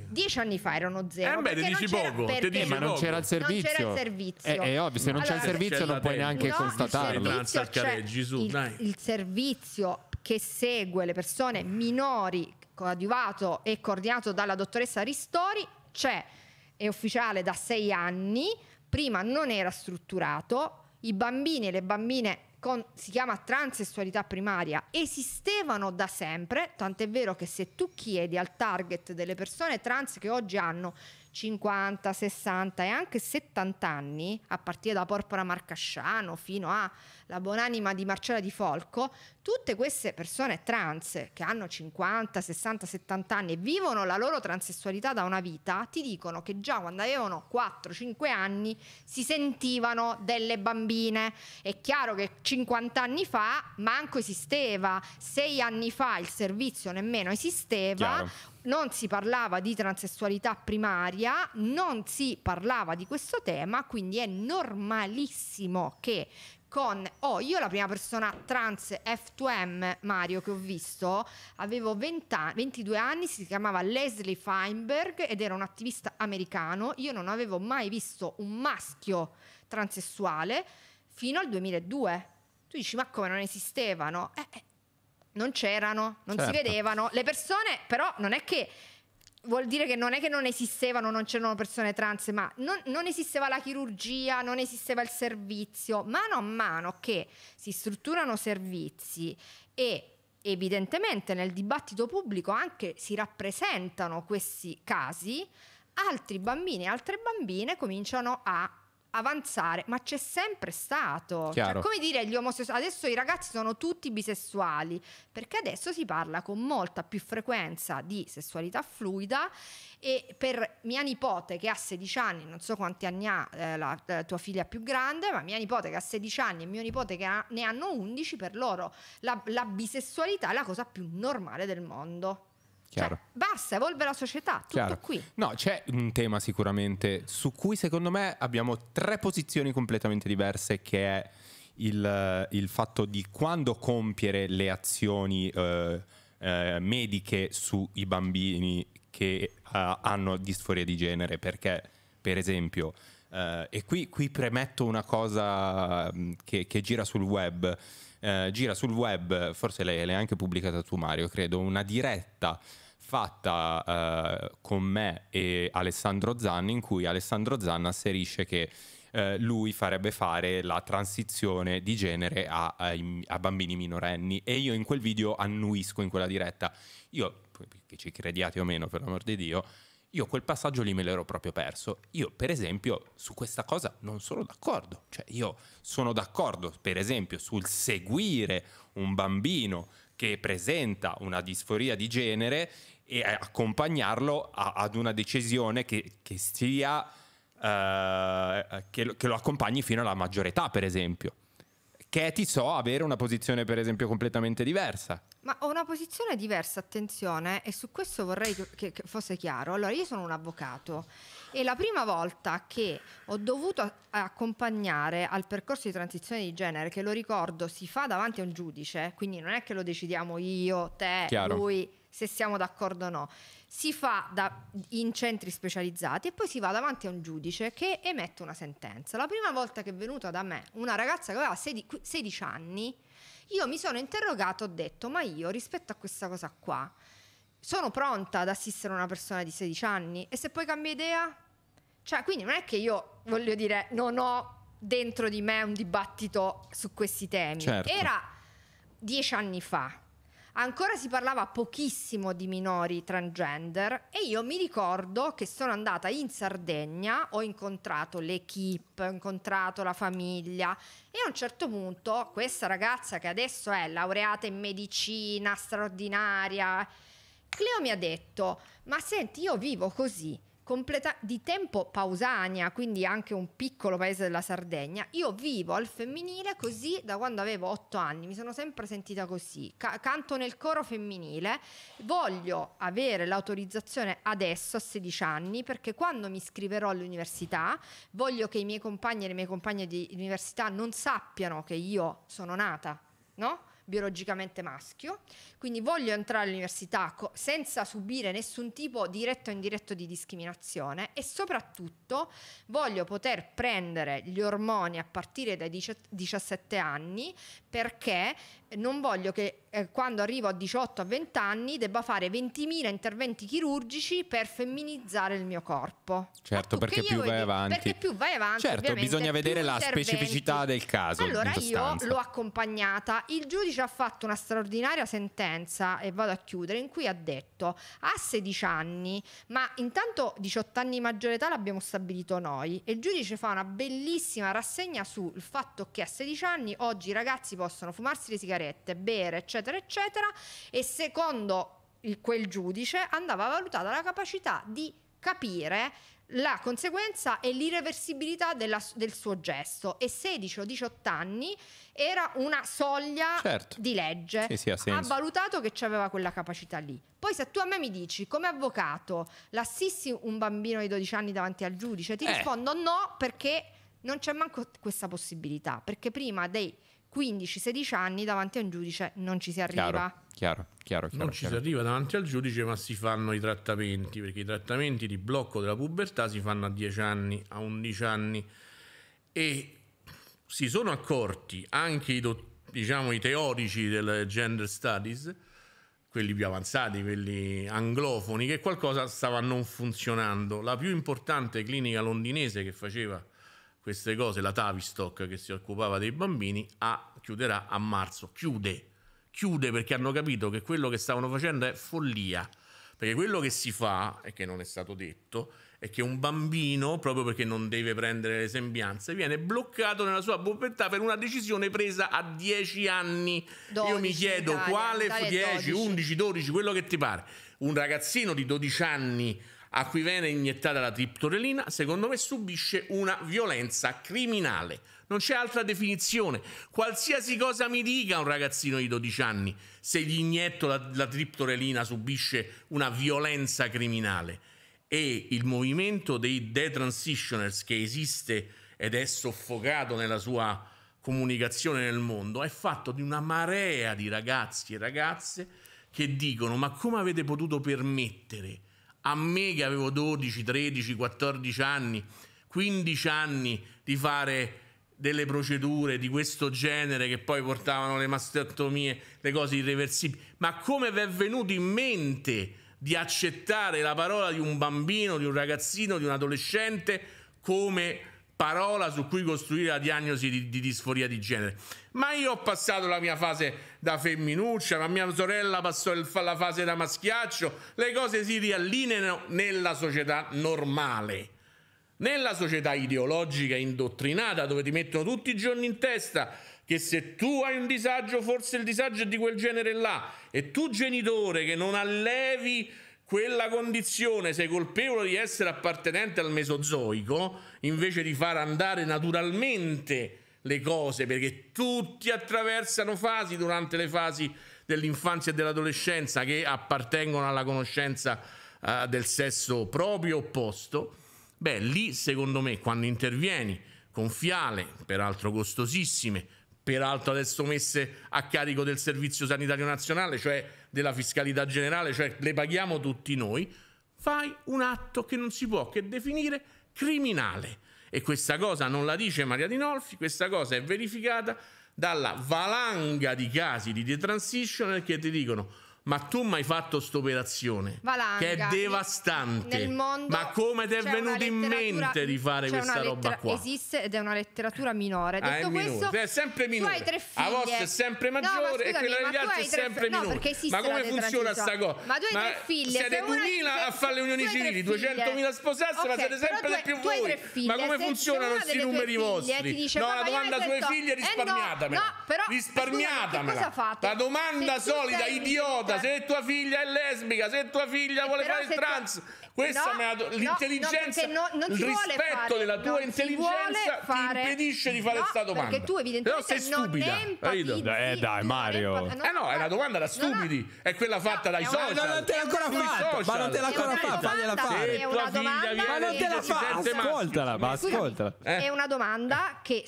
Dieci anni fa erano 0. Eh, beh, ti dici eh, poco. Perché, dici ma non c'era il servizio. Non c'era il servizio. È, eh, è ovvio, se non allora, c'è il servizio, non puoi neanche constatarlo. Il servizio che segue le persone minori coadiuvato e coordinato dalla dottoressa Ristori c'è, cioè, è ufficiale da sei anni, prima non era strutturato, i bambini e le bambine con, si chiama transessualità primaria, esistevano da sempre, tant'è vero che se tu chiedi al target delle persone trans che oggi hanno 50, 60 e anche 70 anni, a partire da Porpora Marcasciano fino a La Buonanima di Marcella Di Folco, tutte queste persone trans che hanno 50, 60, 70 anni e vivono la loro transessualità da una vita, ti dicono che già quando avevano 4, 5 anni si sentivano delle bambine. È chiaro che 50 anni fa manco esisteva, 6 anni fa il servizio nemmeno esisteva. Chiaro non si parlava di transessualità primaria, non si parlava di questo tema, quindi è normalissimo che con oh io la prima persona trans F2M Mario che ho visto avevo 20 anni, 22 anni si chiamava Leslie Feinberg ed era un attivista americano io non avevo mai visto un maschio transessuale fino al 2002 tu dici ma come non esistevano eh, eh non c'erano, non certo. si vedevano. Le persone, però, non è che vuol dire che non è che non esistevano, non c'erano persone trans, ma non, non, esisteva la chirurgia, non esisteva il servizio. Mano a mano che si strutturano servizi e evidentemente nel dibattito pubblico anche si rappresentano questi casi, altri bambini e altre bambine cominciano a avanzare, ma c'è sempre stato. Cioè, come dire, gli omosessuali, adesso i ragazzi sono tutti bisessuali, perché adesso si parla con molta più frequenza di sessualità fluida e per mia nipote che ha 16 anni, non so quanti anni ha eh, la, la, tua figlia più grande, ma mia nipote che ha 16 anni e mio nipote che ha, ne hanno 11, per loro la, la bisessualità è la cosa più normale del mondo. Cioè, Chiaro. Cioè, basta, evolve la società, tutto Chiaro. qui. No, c'è un tema sicuramente su cui secondo me abbiamo tre posizioni completamente diverse che è il, eh, il fatto di quando compiere le azioni eh, eh, mediche sui bambini che eh, hanno disforia di genere, perché per esempio... Eh, e qui, qui, premetto una cosa mm, che, che gira sul web, Uh, gira sul web, forse l'hai anche pubblicata tu Mario, credo, una diretta fatta uh, con me e Alessandro Zanni, in cui Alessandro Zanni asserisce che eh, lui farebbe fare la transizione di genere a, a, a, bambini minorenni e io in quel video annuisco in quella diretta, io che ci crediate o meno per l'amor di Dio, io quel passaggio lì me l'ero proprio perso. Io, per esempio, su questa cosa non sono d'accordo. Cioè, io sono d'accordo, per esempio, sul seguire un bambino che presenta una disforia di genere e accompagnarlo a, ad una decisione che, che sia eh, che, lo, che, lo accompagni fino alla maggiore età, per esempio. Che ti so avere una posizione, per esempio, completamente diversa. Ma ho una posizione diversa, attenzione, e su questo vorrei che, che fosse chiaro. Allora, io sono un avvocato e la prima volta che ho dovuto accompagnare al percorso di transizione di genere, che lo ricordo si fa davanti a un giudice, quindi non è che lo decidiamo io, te, Chiaro. lui, se siamo d'accordo o no, si fa da, in centri specializzati e poi si va davanti a un giudice che emette una sentenza. La prima volta che è venuta da me una ragazza che aveva 16 anni, io mi sono interrogato, ho detto, ma io rispetto a questa cosa qua, sono pronta ad assistere una persona di 16 anni e se poi cambia idea? Cioè, quindi non è che io, voglio dire, non ho dentro di me un dibattito su questi temi. Certo. Era dieci anni fa. Ancora si parlava pochissimo di minori transgender e io mi ricordo che sono andata in Sardegna, ho incontrato l'equipe, ho incontrato la famiglia e a un certo punto questa ragazza che adesso è laureata in medicina straordinaria, Cleo mi ha detto, ma senti, io vivo così, completa- di tempo Pausania, quindi anche un piccolo paese della Sardegna, io vivo al femminile così da quando avevo otto anni, mi sono sempre sentita così, Ca- canto nel coro femminile, voglio avere l'autorizzazione adesso a 16 anni perché quando mi iscriverò all'università voglio che i miei compagni e le mie compagne di università non sappiano che io sono nata, no? biologicamente maschio, quindi voglio entrare all'università co- senza subire nessun tipo diretto o indiretto di discriminazione e soprattutto voglio poter prendere gli ormoni a partire dai 17 anni perché non voglio che eh, quando arrivo a 18 a 20 anni debba fare 20.000 interventi chirurgici per femminizzare il mio corpo. Certo, ecco, perché più vai avanti. Perché più vai avanti. Certo, bisogna vedere la specificità del caso. Allora io l'ho accompagnata. Il giudice ha fatto una straordinaria sentenza, e vado a chiudere, in cui ha detto a 16 anni, ma intanto 18 anni di maggiore età l'abbiamo stabilito noi, e il giudice fa una bellissima rassegna sul fatto che a 16 anni oggi i ragazzi possono fumarsi le sigarette sigarette, bere, eccetera, eccetera, e secondo quel giudice andava valutata la capacità di capire la conseguenza e l'irreversibilità della, del suo gesto e 16 o 18 anni era una soglia certo. di legge sì, sì, ha, ha, valutato che aveva quella capacità lì poi se tu a me mi dici come avvocato l'assisti un bambino di 12 anni davanti al giudice ti eh. rispondo no perché non c'è manco questa possibilità perché prima dei 15-16 anni davanti a un giudice non ci si arriva. Chiaro. Chiaro, chiaro, chiaro, non ci si arriva davanti al giudice, ma si fanno i trattamenti, perché i trattamenti di blocco della pubertà si fanno a 10 anni, a 11 anni e si sono accorti anche i, diciamo, i teorici del gender studies, quelli più avanzati, quelli anglofoni, che qualcosa stava non funzionando. La più importante clinica londinese che faceva queste cose, la Tavistock che si occupava dei bambini, a, chiuderà a marzo, chiude, chiude perché hanno capito che quello che stavano facendo è follia, perché quello che si fa, e che non è stato detto, è che un bambino, proprio perché non deve prendere le sembianze, viene bloccato nella sua povertà per una decisione presa a 10 anni. 12, Io mi chiedo Italia, quale Italia 10, 12. 11, 12, quello che ti pare. Un ragazzino di 12 anni a cui viene iniettata la triptorelina, secondo me subisce una violenza criminale. Non c'è altra definizione. Qualsiasi cosa mi dica un ragazzino di 12 anni, se gli inietto la, la triptorelina subisce una violenza criminale. E il movimento dei detransitioners che esiste ed è soffocato nella sua comunicazione nel mondo è fatto di una marea di ragazzi e ragazze che dicono ma come avete potuto permettere a me che avevo 12, 13, 14 anni, 15 anni di fare delle procedure di questo genere che poi portavano le mastectomie, le cose irreversibili. Ma come vi è venuto in mente di accettare la parola di un bambino, di un ragazzino, di un adolescente come parola su cui costruire la diagnosi di, di disforia di genere? Ma io ho passato la mia fase da femminuccia, ma mia sorella passò il, la fase da maschiaccio, le cose si riallineano nella società normale. Nella società ideologica indottrinata, dove ti mettono tutti i giorni in testa che se tu hai un disagio, forse il disagio è di quel genere là, e tu genitore che non allevi quella condizione, sei colpevole di essere appartenente al Mesozoico, invece di far andare naturalmente le cose, perché tutti attraversano fasi durante le fasi dell'infanzia e dell'adolescenza che appartengono alla conoscenza uh, del sesso proprio opposto, beh, lì secondo me quando intervieni con fiale, peraltro costosissime, peraltro adesso messe a carico del Servizio Sanitario Nazionale, cioè della fiscalità generale, cioè le paghiamo tutti noi, fai un atto che non si può che definire criminale e questa cosa non la dice Maria Di Nolfi, questa cosa è verificata dalla valanga di casi di detransition che ti dicono ma tu mi hai fatto questa operazione che è devastante. ma come ti è venuto in mente di fare questa roba qua? Esiste ed è una letteratura minore. Ah, Detto è questo, è sempre minore. Tu hai tre figlie. La vostra è sempre maggiore no, ma scusami, e quella degli altri è sempre no, minore. ma come funziona sta cosa? Ma tu hai ma tre figlie. Siete 2000 a fare le unioni civili, 200.000 sposate, okay, ma siete sempre le più voi. Ma come funzionano questi numeri vostri? No, la domanda sulle figlie risparmiatami. Eh risparmiatami. La domanda solida, idiota se tua figlia è lesbica, se tua figlia vuole fare il trans, questa no, do... l'intelligenza, no, no, il rispetto della tua intelligenza fare... ti impedisce di fare questa domanda. Perché tu evidentemente Però sei stupida. Empatizzi, eh dai Mario. eh no, è una domanda da stupidi. È quella fatta dai social. Ma non te l'ha ancora fatta. Ma non te l'ha ancora fatta. Fagliela fare. Ma non te la fa. Ascoltala, ma ascoltala. Eh. È una domanda eh.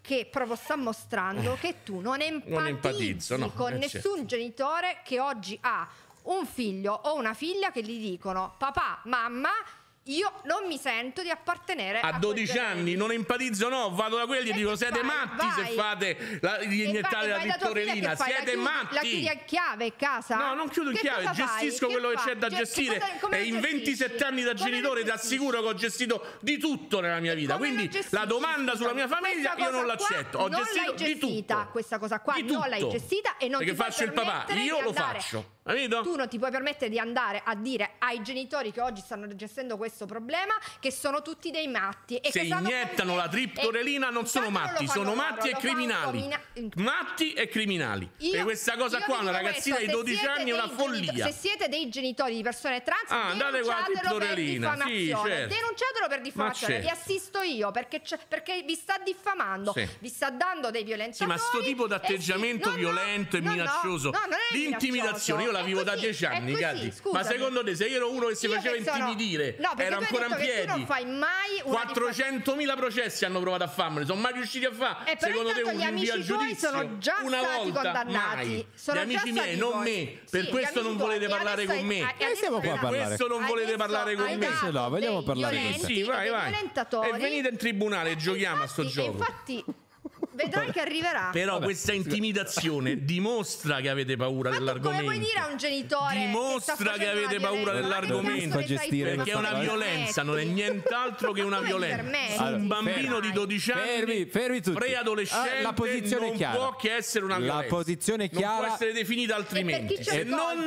che proprio sta mostrando eh. che tu non empatizzi non empatizzo, no, con certo. nessun genitore che oggi ha un figlio o una figlia che gli dicono papà, mamma, io non mi sento di appartenere a, a 12 anni, non empatizzo, no, vado da quelli e dico siete vai, matti vai. se fate la, gli iniettate la vittorellina, siete la chiudi, matti. La chiudi a chiave a casa? No, non chiudo a chiave, gestisco che quello fa? che c'è da Ge gestire cosa, e in 27 anni da come genitore ti assicuro che ho gestito di tutto nella mia vita, quindi la domanda sulla mia famiglia io non l'accetto, ho non gestito gestita, di tutto. Questa cosa qua non l'hai gestita e non Perché faccio il papà, io lo faccio. Capito? Tu non ti puoi permettere di andare a dire ai genitori che oggi stanno gestendo questo problema che sono tutti dei matti. E Se iniettano la triptorelina non sono matti, non sono matti e criminali. Matti e criminali. Io, e questa cosa qua, una ragazzina questo, di 12 anni, è una follia. Se siete dei genitori di persone trans, ah, andate qua la triptorelina. Per sì, certo. Denunciatelo per diffamazione. Vi certo. assisto io perché, perché vi sta diffamando, sì. vi sta dando dei violenti. Sì, ma sto tipo di atteggiamento sì. no, violento no, e minaccioso, l'intimidazione la vivo così, da dieci anni, Gatti. Ma secondo te, se io ero uno che si io faceva sono... intimidire, no, era ancora in piedi. non fai mai 400.000 processi hanno provato a farmene, sono mai riusciti a fare. Eh, secondo te, un gli amici tuoi sono già una stati volta, condannati. Mai. Sono gli amici miei, non me. Per ah, eh, questo non volete parlare con me. Siamo Questo non volete parlare con me. No, vogliamo parlare con te. Sì, vai, vai. E venite in tribunale, giochiamo a sto gioco. Infatti Vedrai che arriverà. Però Vabbè, questa intimidazione dimostra che avete paura Ma dell'argomento. Ma come puoi dire a un genitore? Dimostra che, che avete paura dell'argomento. Perché è una violenza, non è nient'altro che una violenza. Allora, un bambino fermi, di 12 anni, fermi, fermi tutti. preadolescente, ah, la posizione non chiara. può che essere una violenza. La posizione chiara. Non può essere definita altrimenti. E, e non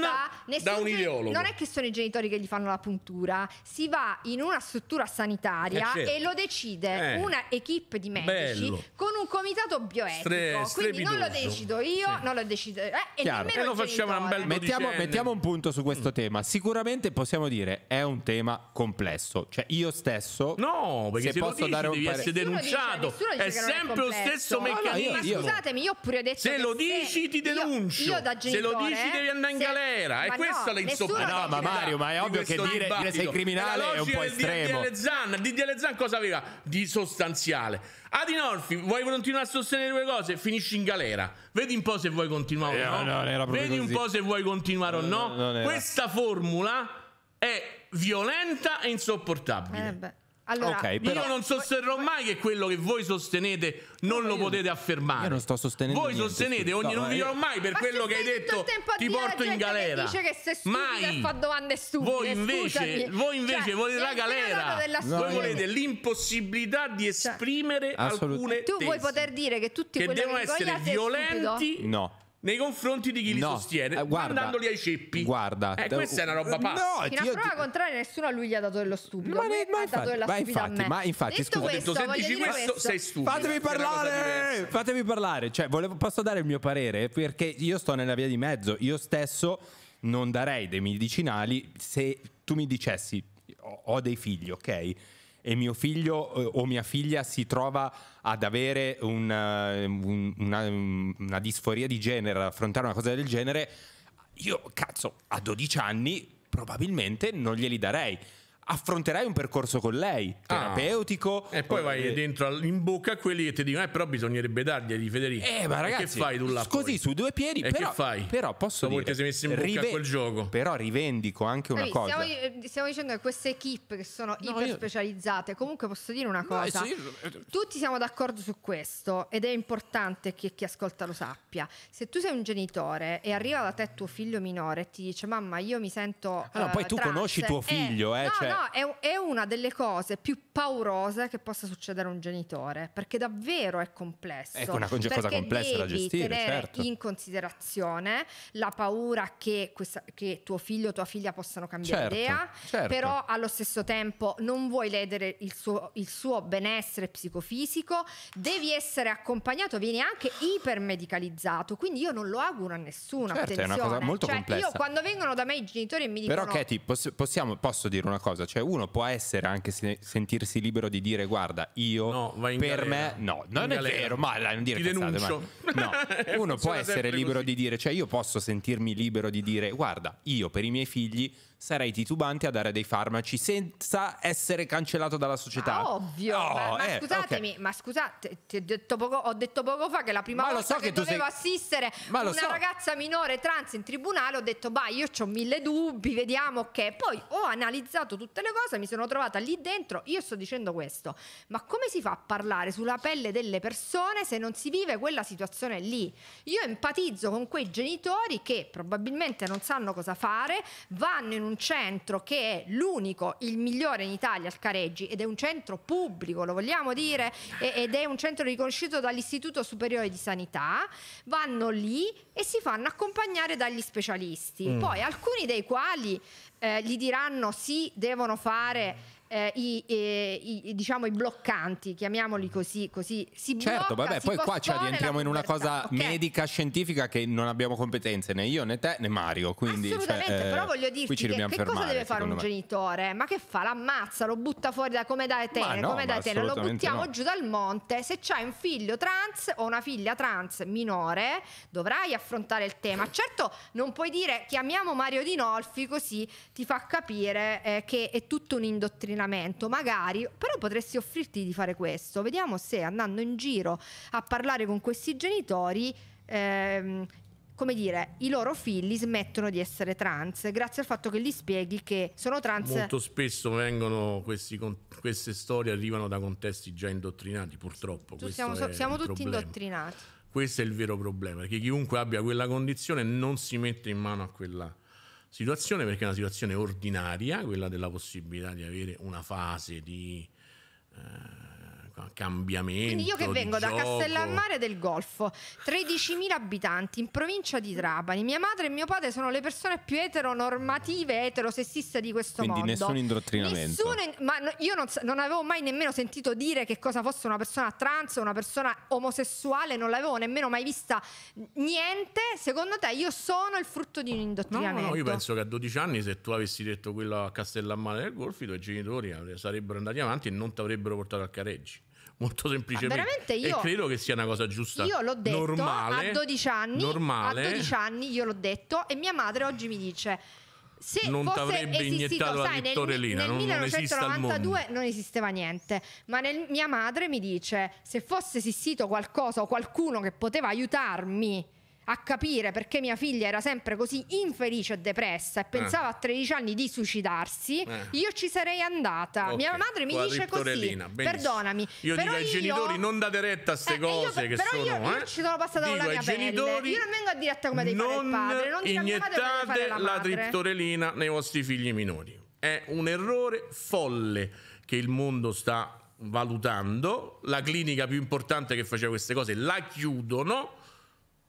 da un ideologo. Non è che sono i genitori che gli fanno la puntura. Si va in una struttura sanitaria eh certo. e lo decide eh. una equip di medici Bello. con un comitato comitato bioetico, Stre- quindi non lo decido io, sì. non lo decido eh, e Chiaro. nemmeno e facciamo un bel mettiamo, mettiamo un punto su questo mm. tema. Sicuramente possiamo dire è un tema complesso. Cioè io stesso No, perché se, se posso dici, dare un parere denunciato. Dice, è sempre è lo stesso meccanismo. No, no, io, scusatemi, io ho pure detto Se lo dici se ti denuncio. Io, io genitore, se lo dici devi eh, andare in galera. È questa no, è No, ma Mario, ma è ovvio che dire, se sei criminale è un po' estremo. Ma Zan, DDL Zan cosa aveva di sostanziale? Adinolfi, vuoi continuare a sostenere quelle cose? Finisci in galera. Vedi un po' se vuoi continuare eh, o no. no Vedi così. un po' se vuoi continuare no, o no. Questa formula è violenta e insopportabile. Eh allora, okay, però... Io non sosterrò mai che quello che voi sostenete non no, lo potete affermare. Io non sto sostenendo. Voi niente, sostenete ogni. No, non vi dirò mai per quello che hai detto. Ti porto in galera. dice che se mai. fa domande stupide. Voi invece, voi invece cioè, volete la galera. No, voi volete l'impossibilità di cioè, esprimere cioè, alcune Tu vuoi poter dire che tutti che devono essere violenti? No nei confronti di chi li no, sostiene, eh, guarda, mandandoli ai ceppi. Guarda, eh, questa è una roba pazza. No, Fino a prova ti... contraria, nessuno a lui gli ha dato dello stupido. Ma, ne, ma, infatti, dello ma, infatti, ma infatti, scusa, questo, se dici questo, questo, sei stupido. Fatemi parlare, fatemi parlare. Cioè, volevo, posso dare il mio parere perché io sto nella via di mezzo. Io stesso non darei dei medicinali se tu mi dicessi ho dei figli, ok? e mio figlio eh, o mia figlia si trova ad avere una, eh, una, una disforia di genere, ad affrontare una cosa del genere, io cazzo, a 12 anni probabilmente non glieli darei affronterai un percorso con lei, ah. terapeutico. Ah, e poi vai eh. dentro in bocca a quelli che ti dicono: Eh, però bisognerebbe darglieli, Federico. Eh, ma ragazzi, e che fai tu là? Così poi? su due piedi, e però, che fai? Però posso Dopo dire: sei messo in bocca rive- a quel gioco. Però rivendico anche una sì, cosa. Stiamo, eh, stiamo, dicendo che queste equip che sono no, iper specializzate, comunque posso dire una cosa. No, io... Tutti siamo d'accordo su questo, ed è importante che chi ascolta lo sappia. Se tu sei un genitore e arriva da te tuo figlio minore e ti dice: Mamma, io mi sento. Allora, uh, poi eh, tu trans, conosci tuo figlio, eh? eh no, cioè... Però è, è, una delle cose più paurose che possa succedere a un genitore, perché davvero è complesso. È ecco, una cosa complessa da gestire, tenere certo. in considerazione la paura che, questa, che, tuo figlio o tua figlia possano cambiare certo, idea, certo. però allo stesso tempo non vuoi ledere il suo, il suo benessere psicofisico, devi essere accompagnato, vieni anche ipermedicalizzato, quindi io non lo auguro a nessuno, certo, attenzione. È una cosa molto cioè, complessa. Io quando vengono da me i genitori e mi dicono... Però Katie, poss possiamo, posso dire una cosa? senso, cioè uno può essere anche se sentirsi libero di dire guarda io no, per galera. me no, non in è galera. vero, ma dai, non dire Ti cazzate, no. uno può essere libero così. di dire cioè io posso sentirmi libero di dire guarda io per i miei figli sarei titubante a dare dei farmaci senza essere cancellato dalla società. Ah, ovvio, oh, ma, ma eh, scusatemi, okay. ma scusate, ho detto, poco, ho detto poco fa che la prima ma volta so che, che dovevo sei... assistere ma una so. ragazza minore trans in tribunale ho detto, bah, io ho mille dubbi, vediamo che. Poi ho analizzato tutte le cose, mi sono trovata lì dentro, io sto dicendo questo, ma come si fa a parlare sulla pelle delle persone se non si vive quella situazione lì? Io empatizzo con quei genitori che probabilmente non sanno cosa fare, vanno in un centro che è l'unico, il migliore in Italia, al Careggi, ed è un centro pubblico, lo vogliamo dire, ed è un centro riconosciuto dall'Istituto Superiore di Sanità, vanno lì e si fanno accompagnare dagli specialisti. Mm. Poi alcuni dei quali eh, gli diranno sì, devono fare eh, i, eh, i, i, diciamo, i, bloccanti, chiamiamoli mm. così, così si Certo, vabbè, si poi qua ci rientriamo in una cosa okay. medica scientifica che non abbiamo competenze né io né te né Mario, quindi cioè, Assolutamente, cioè, però voglio dirti che, che fermare, cosa deve fare un me. genitore? Ma che fa? L'ammazza, lo butta fuori da come da te, no, come da te, lo buttiamo no. giù dal monte. Se c'hai un figlio trans o una figlia trans minore, dovrai affrontare il tema. Certo, non puoi dire chiamiamo Mario Di Nolfi così ti fa capire eh, che è tutto un indottrinamento allenamento, magari, però potresti offrirti di fare questo. Vediamo se andando in giro a parlare con questi genitori ehm, come dire, i loro figli smettono di essere trans grazie al fatto che gli spieghi che sono trans. Molto spesso vengono questi, queste storie arrivano da contesti già indottrinati, purtroppo. Siamo, siamo tutti problema. indottrinati. Questo è il vero problema, perché chiunque abbia quella condizione non si mette in mano a quella situazione perché è una situazione ordinaria, quella della possibilità di avere una fase di... Eh, cambiamento. Quindi io che vengo da Castellammare del Golfo, 13.000 abitanti in provincia di Trapani, mia madre e mio padre sono le persone più eteronormative, eterosessiste di questo Quindi mondo. Nessun indottrinamento. Nessun, ma io non, non, avevo mai nemmeno sentito dire che cosa fosse una persona trans o una persona omosessuale, non l'avevo nemmeno mai vista niente. Secondo te io sono il frutto di un indottrinamento? No, no, io penso che a 12 anni se tu avessi detto quello a Castellammare del Golfo i tuoi genitori sarebbero andati avanti e non ti avrebbero portato al careggi molto semplicemente. Ah, io, e credo che sia una cosa giusta. Io l'ho detto normale, a 12 anni. Normale. A 12 anni io l'ho detto e mia madre oggi mi dice se non ti avrebbe iniettato sai, la vittorelina nel, nel non, 1992 non, non esisteva niente ma nel, mia madre mi dice se fosse esistito qualcosa o qualcuno che poteva aiutarmi a capire perché mia figlia era sempre così infelice e depressa e eh. pensava eh. a 13 anni di suicidarsi, eh. io ci sarei andata. Okay. Mia madre mi dice così, perdonami. Io dico ai io... genitori non date retta a queste eh, eh cose io, che sono... Io, eh? io ci sono passata dico con la mia genitori, Io non vengo a diretta come devi fare il padre, non iniettate la, la triptorelina nei vostri figli minori. È un errore folle che il mondo sta valutando. La clinica più importante che faceva queste cose la chiudono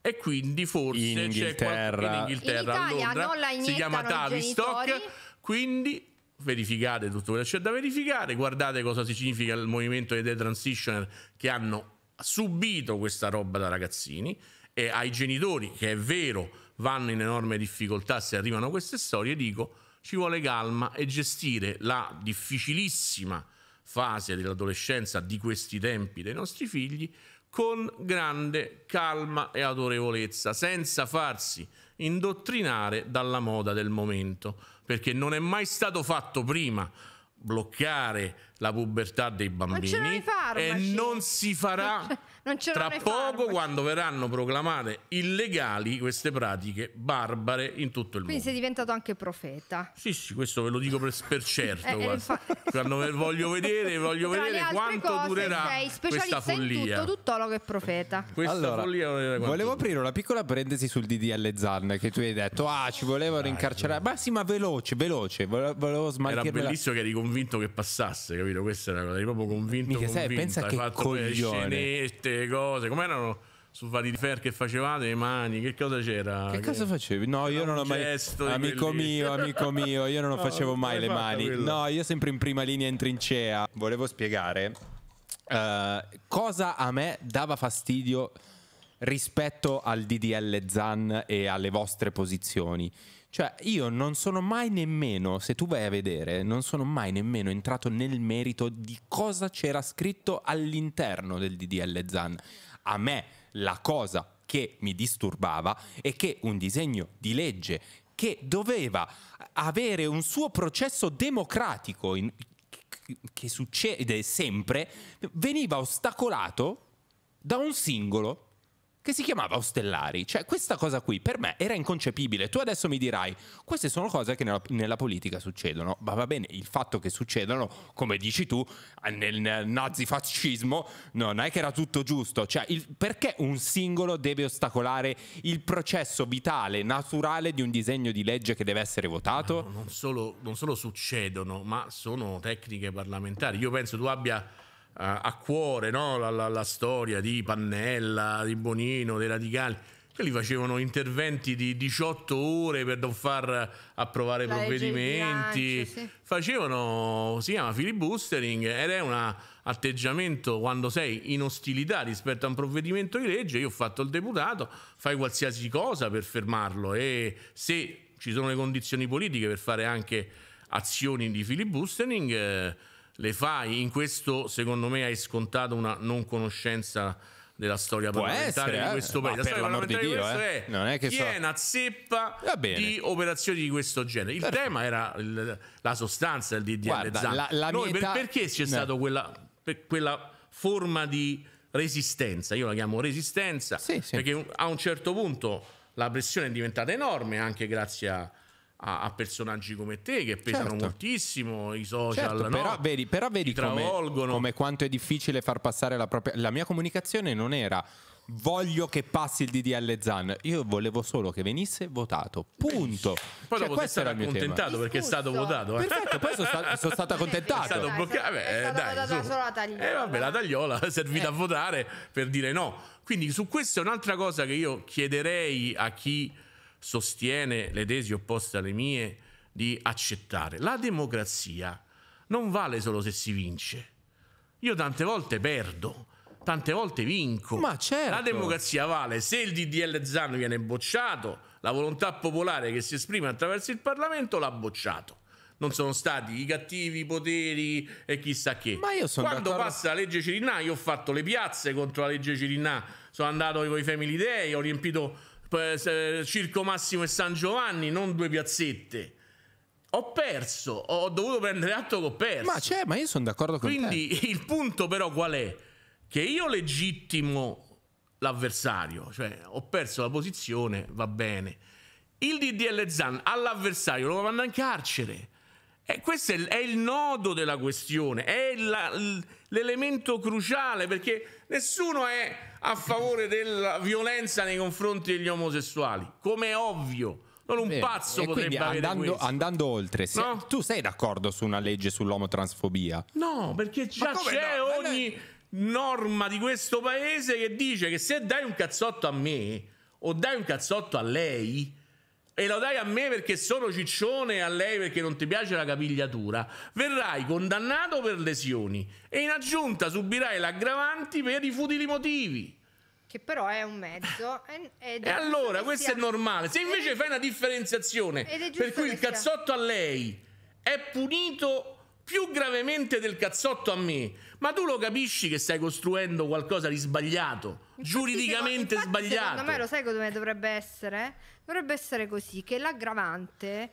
e quindi forse in Inghilterra, c'è qualche... in Inghilterra in Italia, a Londra, si chiama Tavistock, quindi verificate tutto quello che c'è da verificare, guardate cosa significa il movimento dei transitioner che hanno subito questa roba da ragazzini e ai genitori, che è vero, vanno in enorme difficoltà se arrivano queste storie, dico ci vuole calma e gestire la difficilissima fase dell'adolescenza di questi tempi dei nostri figli con grande calma e autorevolezza, senza farsi indottrinare dalla moda del momento, perché non è mai stato fatto prima bloccare la pubertà dei bambini non e non si farà non tra poco quando verranno proclamate illegali queste pratiche barbare in tutto il Quindi mondo. Quindi sei diventato anche profeta. Sì, sì, questo ve lo dico per, per certo. eh, quando voglio vedere, voglio vedere quanto cose, durerà questa follia. In tutto, che è profeta. Questa allora, follia volevo aprire una piccola parentesi sul DDL Zanne che tu hai detto "Ah, ci volevano incarcerare". Ma sì, ma veloce, veloce, volevo smaltire. Era bellissimo che eri convinto che passasse, capito? capito? Questa è la cosa, eri proprio convinto, Mica, convinto. Sai, pensa hai che fatto coglione. scenette, cose, come erano su vari fair che facevate, le mani, che cosa c'era? Che, che... cosa facevi? No, io non ho mai Amico mio, amico mio, io non no, facevo mai le mani. Quello. No, io sempre in prima linea in trincea. Volevo spiegare uh, cosa a me dava fastidio rispetto al DDL Zan e alle vostre posizioni. Cioè, io non sono mai nemmeno, se tu vai a vedere, non sono mai nemmeno entrato nel merito di cosa c'era scritto all'interno del DDL Zan. A me la cosa che mi disturbava è che un disegno di legge che doveva avere un suo processo democratico in, che succede sempre, veniva ostacolato da un singolo che si chiamava Ostellari. Cioè, questa cosa qui per me era inconcepibile. Tu adesso mi dirai, queste sono cose che nella, nella politica succedono. Ma va bene, il fatto che succedano, come dici tu, nel, nel nazifascismo non è che era tutto giusto. Cioè, il, perché un singolo deve ostacolare il processo vitale, naturale di un disegno di legge che deve essere votato? non, solo, non solo succedono, ma sono tecniche parlamentari. Io penso tu abbia eh, a cuore no? la, la, la, storia di Pannella, di Bonino, dei radicali. Quelli facevano interventi di 18 ore per non far approvare la provvedimenti. Bilancio, sì. Facevano, si chiama filibustering, ed è un atteggiamento quando sei in ostilità rispetto a un provvedimento di legge. Io ho fatto il deputato, fai qualsiasi cosa per fermarlo e se ci sono le condizioni politiche per fare anche azioni di filibustering... Eh, le fai. In questo, secondo me, hai scontato una non conoscenza della storia Può parlamentare essere, di eh. questo paese. La storia parlamentare di Dio, eh. è non è che piena so... zeppa di operazioni di questo genere. Il Perfetto. tema era il, la sostanza del DDL Guarda, Zan. La, la Noi, per, età... Perché c'è no. stata quella, quella, forma di resistenza? Io la chiamo resistenza sì, sì. perché a un certo punto la pressione è diventata enorme anche grazie a a, a, personaggi come te che pesano certo. moltissimo i social certo, no? però vedi, però vedi come, come, quanto è difficile far passare la propria la mia comunicazione non era voglio che passi il DDL Zan io volevo solo che venisse votato punto Beh, poi cioè, dopo questo stato il contentato perché è stato votato perfetto poi sono, sta, sono stato contentato è stato bloccato eh, dai, solo la tagliola eh, vabbè la tagliola è servita eh. a votare per dire no quindi su questo è un'altra cosa che io chiederei a chi sostiene le tesi opposte alle mie di accettare. La democrazia non vale solo se si vince. Io tante volte perdo, tante volte vinco. Ma certo. La democrazia vale se il DDL Zan viene bocciato, la volontà popolare che si esprime attraverso il Parlamento l'ha bocciato non sono stati i cattivi poteri e chissà che. Ma io sono Quando passa la legge Cirinà, io ho fatto le piazze contro la legge Cirinà, sono andato con i Family Day, ho riempito eh, Circo Massimo e San Giovanni, non due piazzette. Ho perso, ho dovuto prendere atto che ho perso. Ma c'è, ma io sono d'accordo con Quindi, te. Quindi il punto però qual è? Che io legittimo l'avversario, cioè ho perso la posizione, va bene. Il DDL Zan all'avversario lo manda in carcere. E questo è il nodo della questione, è l'elemento cruciale perché nessuno è a favore della violenza nei confronti degli omosessuali, come è ovvio. Non un Beh, pazzo potrebbe andando, andando oltre, no? tu sei d'accordo su una legge sull'omotransfobia? No, perché già c'è no? ogni norma di questo paese che dice che se dai un cazzotto a me o dai un cazzotto a lei, e lo dai a me perché sono ciccione e a lei perché non ti piace la capigliatura, verrai condannato per lesioni e in aggiunta subirai l'aggravanti per i futili motivi. Che però è un mezzo. È, e allora, questo sia... è normale. Se invece fai una differenziazione per cui il cazzotto sia... a lei è punito più gravemente del cazzotto a me, ma tu lo capisci che stai costruendo qualcosa di sbagliato, infatti, giuridicamente infatti, sbagliato. Secondo me lo sai come dovrebbe essere? dovrebbe essere così, che l'aggravante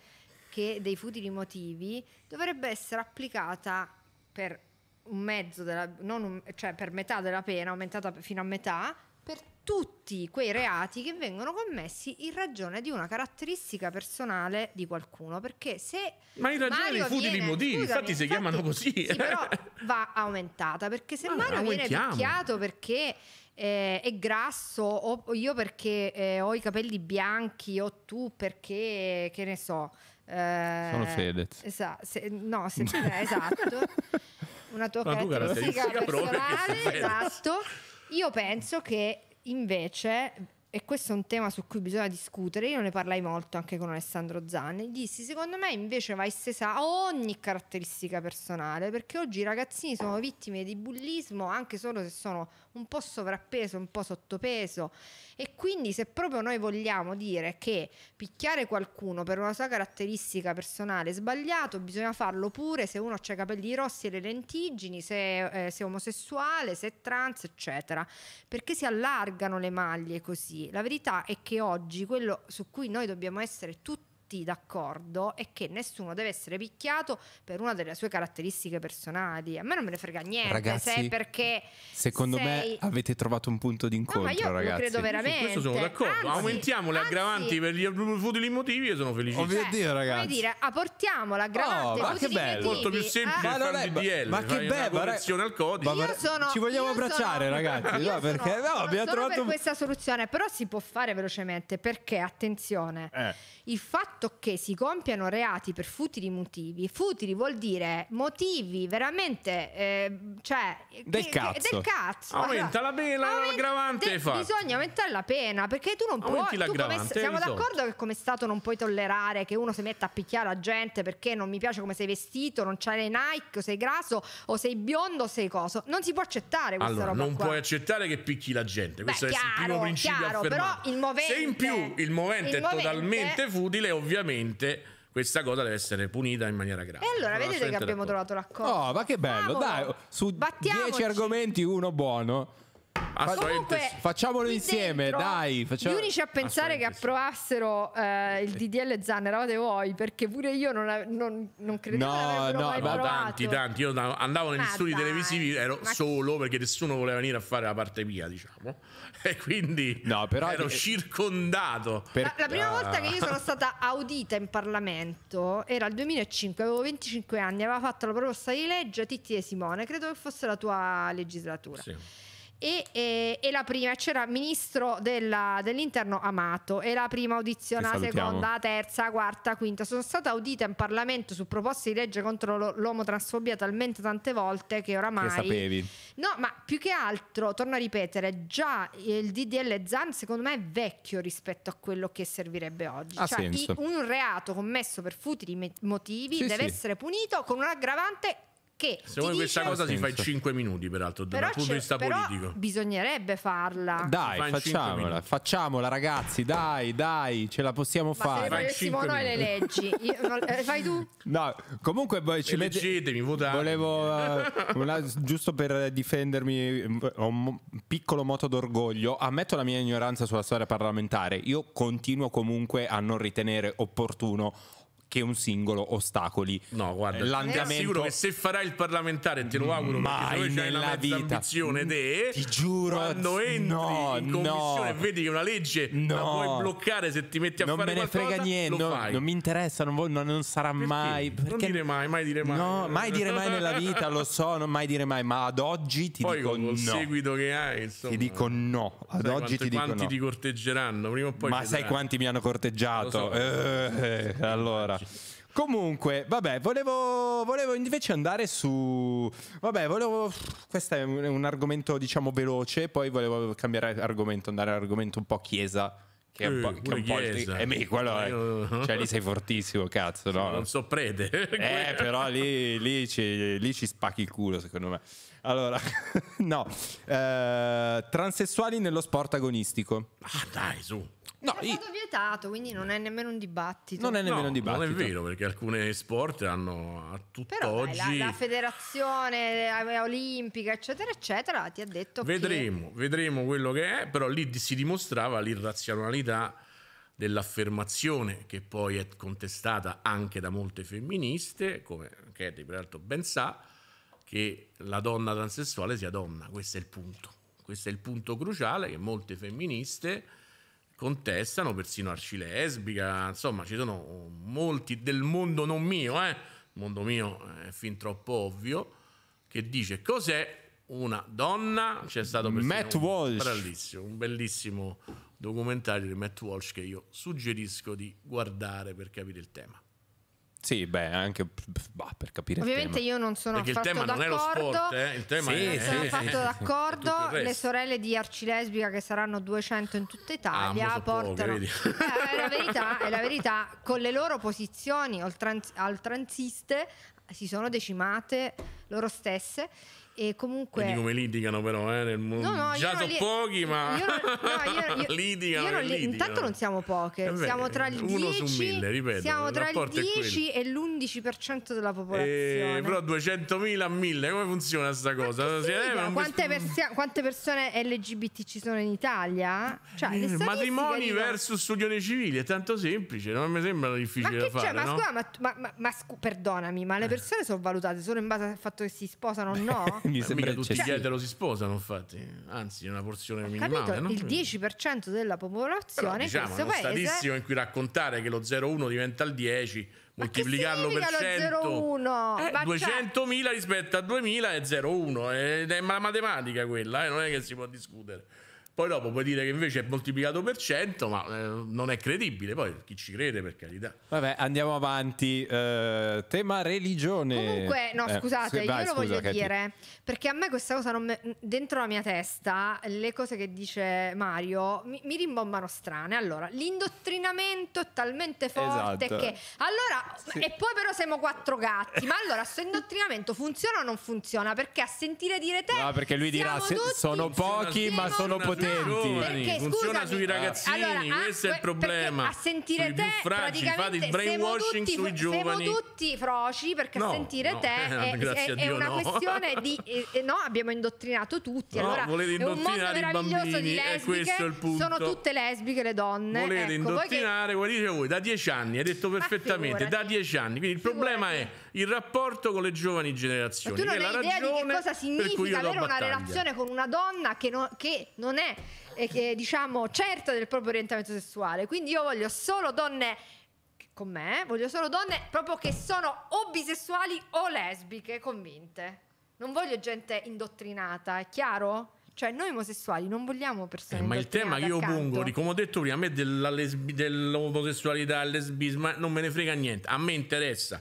che dei futili motivi dovrebbe essere applicata per un mezzo, della, un, cioè per metà della pena, aumentata fino a metà, per tutti quei reati che vengono commessi in ragione di una caratteristica personale di qualcuno. Perché se. Ma in ragione Mario dei futili viene, motivi, scusami, infatti si chiamano così. Sì, però eh. va aumentata perché se ma Mario viene picchiato perché eh, è grasso o io perché eh, ho i capelli bianchi o tu perché che ne so. Eh, Sono Fedez. Esa- se- no, se- esatto. Una tua no, caratteristica personale, esatto. Io penso che invece e questo è un tema su cui bisogna discutere, io ne parlai molto anche con Alessandro Zanni, dissi secondo me invece va estesa a ogni caratteristica personale, perché oggi i ragazzini sono vittime di bullismo anche solo se sono un po' sovrappeso, un po' sottopeso e quindi se proprio noi vogliamo dire che picchiare qualcuno per una sua caratteristica personale è sbagliato, bisogna farlo pure se uno ha i capelli rossi e le lentiggini, se, eh, se è omosessuale, se è trans, eccetera, perché si allargano le maglie così la verità è che oggi quello su cui noi dobbiamo essere tutti tutti d'accordo è che nessuno deve essere picchiato per una delle sue caratteristiche personali. A me non me ne frega niente, ragazzi, se perché secondo sei... me avete trovato un punto d'incontro, no, ma io ragazzi. credo veramente. Su questo sono d'accordo. Anzi, Aumentiamo le anzi, aggravanti per gli futili motivi e sono felice. Ovvio oh, cioè, Dio, ragazzi. Come dire, apportiamo l'aggravante oh, ma che bello. Motivi. Molto più eh, semplice ah, ma, DDL, ma che bello, correzione al codice. Ma sono, ci vogliamo abbracciare, sono, ragazzi, no, perché sono, abbiamo trovato questa soluzione, però si può fare velocemente perché attenzione, eh. il fatto fatto che si compiano reati per futili motivi, futili vuol dire motivi veramente, eh, cioè... Del cazzo. Del cazzo. Aumenta la pena, aumenta, l'aggravante fa. Bisogna aumentare la pena, perché tu non Aumenti puoi... Tu come, siamo d'accordo che come Stato non puoi tollerare che uno si metta a picchiare la gente perché non mi piace come sei vestito, non c'hai le Nike, o sei grasso, o sei biondo, o sei coso. Non si può accettare questa allora, roba non qua. puoi accettare che picchi la gente, questo Beh, è chiaro, il primo principio chiaro, Però il movente, Se in più il movente il è totalmente futile, ovviamente ovviamente questa cosa deve essere punita in maniera grave. E allora vedete che abbiamo trovato l'accordo. Oh, ma che bello, Vamo, dai, su Battiamoci. 10 argomenti uno buono. Comunque, facciamolo insieme, dentro, dai. Facciamo... Gli unici a pensare che approvassero eh, il DDL Zan eravate voi, perché pure io non, non, non credevo no, no, mai no, tanti, tanti. Io andavo negli ah, studi dai, televisivi, ero solo perché nessuno voleva venire a fare la parte mia, diciamo. E quindi no, però ero che... Eh, circondato. Per... La, la, prima ah. volta che io sono stata audita in Parlamento era il 2005, avevo 25 anni, aveva fatto la proposta di legge Titti e Simone, credo che fosse la tua legislatura. Sì e, e, e, la prima c'era il ministro dell'interno Amato e la prima audizione, la seconda, la terza, la quarta, la quinta. Sono stata audita in Parlamento su proposte di legge contro l'omotransfobia talmente tante volte che oramai... Che sapevi. No, ma più che altro, torno a ripetere, già il DDL ZAN secondo me è vecchio rispetto a quello che servirebbe oggi. Ha cioè, i, un reato commesso per futili motivi sì, deve sì. essere punito con un aggravante che Secondo me questa cosa si fa in 5 minuti, peraltro, da un punto di vista politico. Bisognerebbe farla. Dai, facciamola, facciamola, ragazzi, dai, dai, ce la possiamo Ma fare. Se le noi le leggi. Io, eh, fai tu? No, comunque beh, ci leggetemi, votate. Volevo uh, eh, una, giusto per difendermi mm, ho un piccolo moto d'orgoglio, ammetto la mia ignoranza sulla storia parlamentare. Io continuo comunque a non ritenere opportuno che un singolo ostacoli no, guarda, eh, l'andamento. Sicuro che se farai il parlamentare, e te lo auguro, mm, mai nella c'hai una vita. ambizione mm, te, ti giuro, quando entri no, in commissione no, vedi che una legge no, la puoi bloccare se ti metti a non fare me ne frega niente, non, non, mi interessa, non, voglio, non sarà perché? mai perché Non dire mai, mai dire mai. No, mai dire mai nella vita, lo so, non mai dire mai, ma ad oggi ti poi dico con no. il seguito che hai, insomma. Ti dico no, ad sai oggi ti dico quanti no. ti corteggeranno, prima o poi Ma sai quanti mi hanno corteggiato? So. Eh, eh allora Comunque, vabbè, volevo, volevo, invece andare su... Vabbè, volevo... Questo è un, un, argomento, diciamo, veloce, poi volevo cambiare argomento, andare all'argomento un po' chiesa. Che è un eh, po', eh, che è un po il... Eh, me, quello è. Io... Cioè, lì sei fortissimo, cazzo, no? Non so prede. eh, però lì, lì, ci, lì ci spacchi il culo, secondo me. Allora, no. Eh, transessuali nello sport agonistico. Ah, dai, su. No, è io... stato vietato, quindi non è nemmeno un dibattito. Non è nemmeno no, un dibattito. Non è vero, perché alcune sport hanno a tutt'oggi. Però, beh, la, la, federazione eh, olimpica, eccetera, eccetera, ti ha detto vedremo, che... Vedremo quello che è, però lì si dimostrava l'irrazionalità dell'affermazione che poi è contestata anche da molte femministe, come Katie peraltro ben sa, che la donna transessuale sia donna. Questo è il punto. Questo è il punto cruciale che molte femministe contestano, persino arcilesbica, insomma ci sono molti del mondo non mio, eh? il mondo mio eh, è fin troppo ovvio, che dice cos'è una donna, c'è stato Matt Walsh. Un bellissimo, un bellissimo documentario di Matt Walsh che io suggerisco di guardare per capire il tema. Sì, beh, anche bah, per capire. Ovviamente io non sono Perché affatto d'accordo. Il tema non è lo sport, eh? il tema sì, è... Sono sì. affatto d'accordo. Le sorelle di Arci che saranno 200 in tutta Italia, ah, portano... Poco, eh, è, la verità, è la verità, con le loro posizioni oltranz- oltranziste si sono decimate loro stesse e comunque Vedi come litigano però eh, nel mondo no, no, già sono li... pochi ma io non, no, io, io, litigano, io non li... litigano intanto non siamo poche beh, siamo tra il 10 mille, ripeto, siamo tra il 10 e l'11% della eh, popolazione eh, però 200.000 a 1000 come funziona questa cosa sì, eh, quante, persi... quante, persone LGBT ci sono in Italia cioè, eh, matrimoni dicono... versus unione civile è tanto semplice non mi sembra difficile ma da fare ma scusa ma, ma, ma scu... perdonami ma le eh. persone persone sono valutate solo in base al fatto che si sposano o no? Mi Ma sembra che tutti cioè... gli etero si sposano, infatti, anzi, una porzione Ho minimale. Capito, no? Il 10% della popolazione Però, diciamo, in questo paese. È statissimo in cui raccontare che lo 0,1 diventa il 10, Ma moltiplicarlo per 100, eh, 200.000 rispetto a 2.000 è 0,1. Eh, è, è matematica quella, eh? non è che si può discutere. Poi dopo puoi dire che invece è moltiplicato per 100, ma eh, non è credibile. Poi chi ci crede, per carità. Vabbè, andiamo avanti. Eh, tema religione. Comunque, no, eh, scusate, se, vai, io lo scusa, voglio Katie. dire perché a me questa cosa me, dentro la mia testa, le cose che dice Mario mi, mi rimbombano strane. Allora, l'indottrinamento è talmente forte esatto. che allora sì. e poi però siamo quattro gatti. ma allora questo indottrinamento funziona o non funziona? Perché a sentire dire te No, perché lui dirà se, sono pochi, ma sono potenti attenti. No, perché, Funziona scusami, sui ragazzini, eh, allora, questo a, è il problema. A sentire sui te, fragili, fate il brainwashing tutti, sui giovani. Siamo tutti froci perché no, a sentire no, te eh, è, è, Dio, una questione di... Eh, eh, no, abbiamo indottrinato tutti. allora, volete indottrinare i bambini, di lesbiche, è questo il punto. Sono tutte lesbiche le donne. Volete ecco, indottinare, come che... dite voi, da dieci anni, hai detto perfettamente, da dieci anni. Quindi il problema è il rapporto con le giovani generazioni. Ma tu non hai idea di che cosa significa avere una relazione con una donna che non, che non è, eh, diciamo, certa del proprio orientamento sessuale. Quindi io voglio solo donne con me, voglio solo donne proprio che sono o bisessuali o lesbiche convinte. Non voglio gente indottrinata, è chiaro? Cioè, noi omosessuali non vogliamo persone. Eh, ma il tema che io accanto. pongo, come ho detto prima, a me della lesbi- dell'omosessualità e lesbismo eh, non me ne frega niente. A me interessa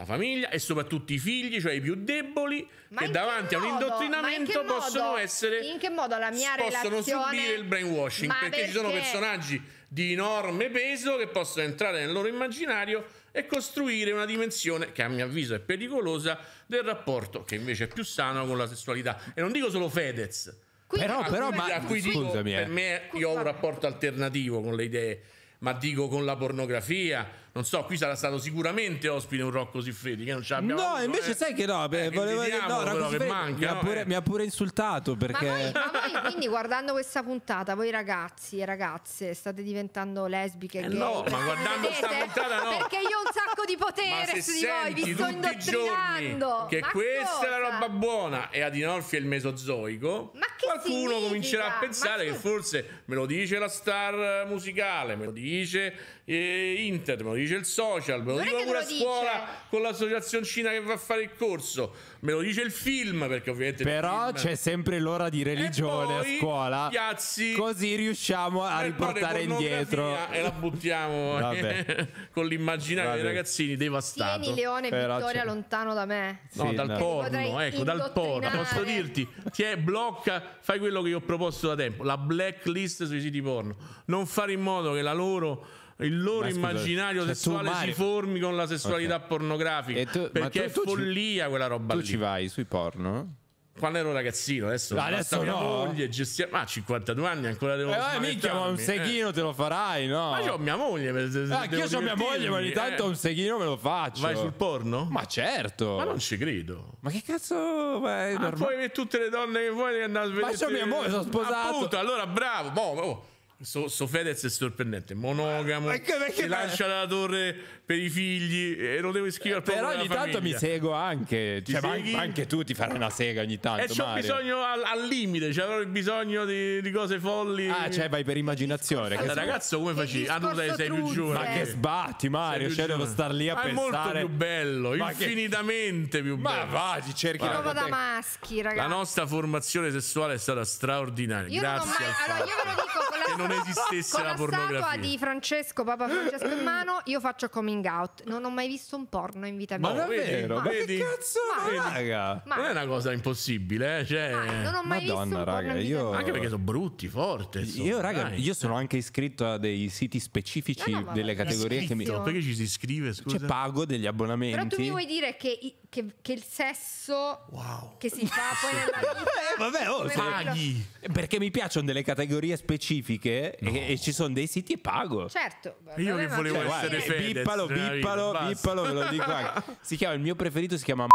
la famiglia e soprattutto i figli, cioè i più deboli, ma che davanti modo? a un indottrinamento possono essere in che modo la mia possono relazione... subire il brainwashing, perché, perché ci sono personaggi di enorme peso che possono entrare nel loro immaginario e costruire una dimensione che a mio avviso è pericolosa del rapporto che invece è più sano con la sessualità. E non dico solo Fedez. Quindi, però, però, ma, a scusami, dico, eh. per me io ho un rapporto alternativo con le idee ma dico con la pornografia. Non so, qui sarà stato sicuramente ospite un Rocco Siffredi che non ce l'abbiamo. No, avuto, invece eh. sai che no, eh, beh, eh, volevo dire no, però, che manca, mi, ha pure, eh. mi ha pure insultato perché... Ma voi, ma voi, quindi guardando questa puntata, voi ragazzi e ragazze state diventando lesbiche? Eh gay, no, ma guardando questa puntata no. Perché io un sacco gioco di potere su di voi, vi sto indottrinando. Che ma questa cosa? è la roba buona e Adinolfi è il mesozoico. Ma che Qualcuno significa? comincerà a pensare che... che... forse me lo dice la star musicale, me lo dice eh, internet, me lo dice il social, me lo dico pure a scuola dice. con l'associazioncina che va a fare il corso, me lo dice il film perché ovviamente... Però c'è sempre l'ora di religione poi, a scuola. Piazzi, così riusciamo a riportare indietro. E la buttiamo eh, con l'immaginario dei ragazzini devastati. Tieni Leone e Vittoria lontano da me. No, sì, dal no. porno, ecco, dal porno. Posso dirti, ti è, blocca, fai quello che io ho proposto da tempo, la blacklist sui siti porno. Non fare in modo che la loro il loro scusa, immaginario cioè, sessuale si formi con la sessualità okay. pornografica. Tu, perché tu, tu è follia ci, quella roba tu lì. Tu ci vai sui porno? Quando ero ragazzino, adesso, ma adesso mia no. moglie gestia... Ma a 52 anni ancora devo fare. Eh, minchia, ma un eh. seghino eh. te lo farai, no? Ma io ho mia moglie. Per, se, ah, io ho mia moglie, ma ogni tanto eh. un seghino me lo faccio. Vai sul porno? Ma certo. Ma non ci credo. Ma che cazzo. Ma, è ah, norma... puoi tutte le donne che vuoi andare a vedere. Ma c'ho mia moglie, sono sposato. Appunto, allora bravo. Boh, boh. So, so, Fedez è sorprendente, monogamo, perché, perché si lancia dalla torre per i figli e lo devo scrivere eh, Però ogni tanto famiglia. mi seguo anche, cioè, ma anche tu ti farai una sega ogni tanto. E eh, c'ho bisogno al, al limite, cioè bisogno di, di, cose folli. Ah, cioè vai per immaginazione. Allora, ragazzo come facevi? Ah, tu sei, sei più giovane. Ma che sbatti Mario, cioè devo star lì a ma pensare. Ma è molto più bello, ma infinitamente che... più bello. Ma va, ti cerchi ma la da maschi, ragazzi. La nostra formazione sessuale è stata straordinaria. Io Grazie. Mai... Allora, io ve lo dico con la non esistesse Con la pornografia. Con la statua di Francesco, Papa Francesco in mano, io faccio coming out. Non ho mai visto un porno in vita mia. Ma davvero? Ma vedi? Che cazzo, ma, raga? Ma, non è una cosa impossibile, eh? cioè... Ma, non ho mai Madonna, visto un raga, porno io... Anche perché sono brutti, forti. io, raga, dai. io sono anche iscritto a dei siti specifici no, no, delle categorie che mi... Perché ci si iscrive, cioè, scusa? Cioè, pago degli abbonamenti. Però tu mi vuoi dire che I che, che, il sesso wow. che si fa poi nella vita eh, vabbè, oh, paghi perché mi piacciono delle categorie specifiche no. e, e, ci sono dei siti e pago certo io che volevo cioè, essere guarda, eh, fedez bippalo eh, bippalo vita, bippalo ve lo dico anche si chiama il mio preferito si chiama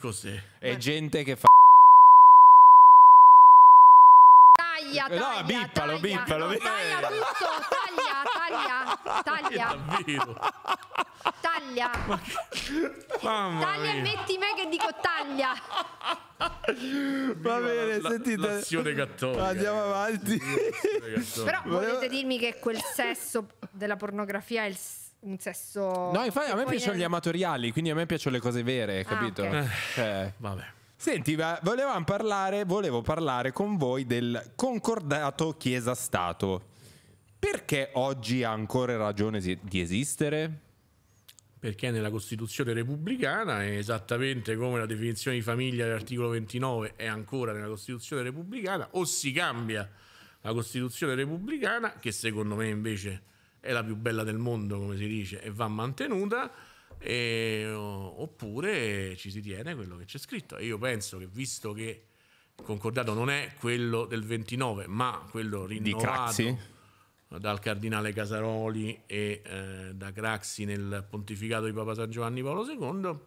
così è gente che fa taglia, taglia, no, bippalo, taglia, bippalo, no, bippalo. taglia tutto, taglia, taglia, taglia. Taglia. Ma Taglia e metti me che dico taglia. Va bene, la, sentite. L'azione cattolica. Andiamo avanti. Però Volevo... volete dirmi che quel sesso della pornografia è il un sesso. No, infatti a me piacciono è... gli amatoriali, quindi a me piacciono le cose vere, ah, capito? Ah, okay. eh. Vabbè. Senti, volevamo parlare, volevo parlare con voi del concordato Chiesa-Stato. Perché oggi ha ancora ragione di esistere? perché nella Costituzione repubblicana è esattamente come la definizione di famiglia dell'articolo 29 è ancora nella Costituzione repubblicana, o si cambia la Costituzione repubblicana, che secondo me invece è la più bella del mondo, come si dice, e va mantenuta, e, oppure ci si tiene quello che c'è scritto. E io penso che visto che il concordato non è quello del 29, ma quello rinnovato di Craxi? dal cardinale Casaroli e eh, da Craxi nel pontificato di Papa San Giovanni Paolo II,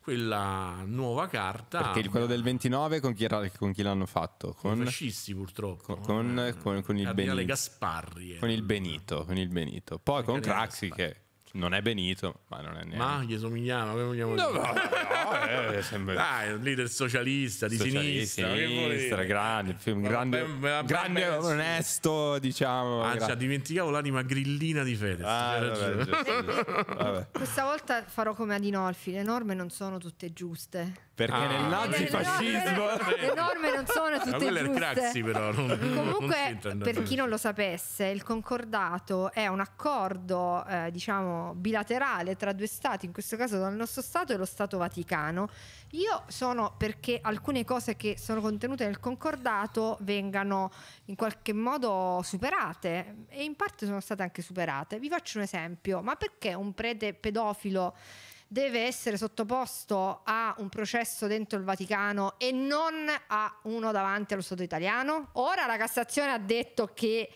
quella nuova carta... Perché il quello del 29 con chi, era, con chi l'hanno fatto? Con i fascisti purtroppo. Con, con, eh, con il, il Benito. Gasparri. Eh. Con il Benito, con il Benito. Poi con Craxi che non è Benito, ma non è neanche. Ma gli somigliava, che vogliamo no, dire? No, no, eh, sembra... Dai, un leader socialista, di socialista, sinistra. sinistra grande, un grande, ben, ben, grande ben onesto, diciamo. Ah, cioè, dimenticavo l'anima grillina di Fede. Ah, cioè, vabbè, cioè. giusto, giusto. Questa volta farò come Adinolfi, le norme non sono tutte giuste. Perché ah, nel nazifascismo le, norme non sono tutte Ma giuste. Craxi, però, non, Comunque, non per chi non lo sapesse, il concordato è un accordo, eh, diciamo, bilaterale tra due stati, in questo caso dal nostro stato e lo Stato Vaticano. Io sono perché alcune cose che sono contenute nel concordato vengano in qualche modo superate e in parte sono state anche superate. Vi faccio un esempio, ma perché un prete pedofilo deve essere sottoposto a un processo dentro il Vaticano e non a uno davanti allo Stato italiano? Ora la Cassazione ha detto che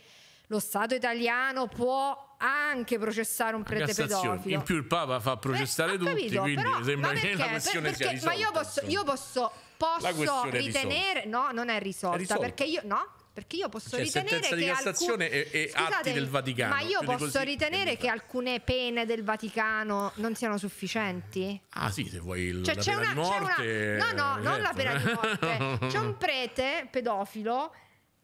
lo Stato italiano può anche processare un prete pedofilo. In più il Papa fa eh, processare eh, tutti, capito, quindi però, sembra che la questione perché, sia risolta. Ma io posso, io posso, posso ritenere... No, non è risolta, è risolta. perché io... No? Perché io posso cioè, ritenere di Cassazione alcun... e, e atti del Vaticano. Ma io posso ritenere che alcune pene del Vaticano non siano sufficienti? Ah, sì, se vuoi il, cioè, la pena una, di morte. Una... No, no, eh, non la pena di certo. morte. C'è un prete pedofilo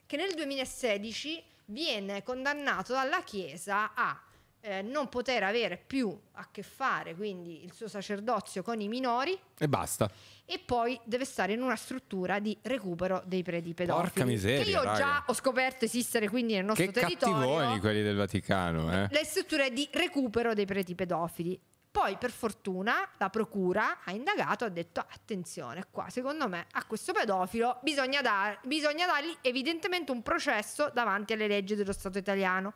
che nel 2016 viene condannato dalla Chiesa a eh, non poter avere più a che fare, quindi il suo sacerdozio con i minori. E basta. E poi deve stare in una struttura di recupero dei preti pedofili. Porca miseria. Che io raga. già ho scoperto esistere quindi nel nostro che territorio. Che cattivoni quelli del Vaticano, eh? Le strutture di recupero dei preti pedofili. Poi, per fortuna, la procura ha indagato, ha detto: attenzione, qua secondo me a questo pedofilo bisogna, dar, bisogna dargli evidentemente un processo davanti alle leggi dello Stato italiano.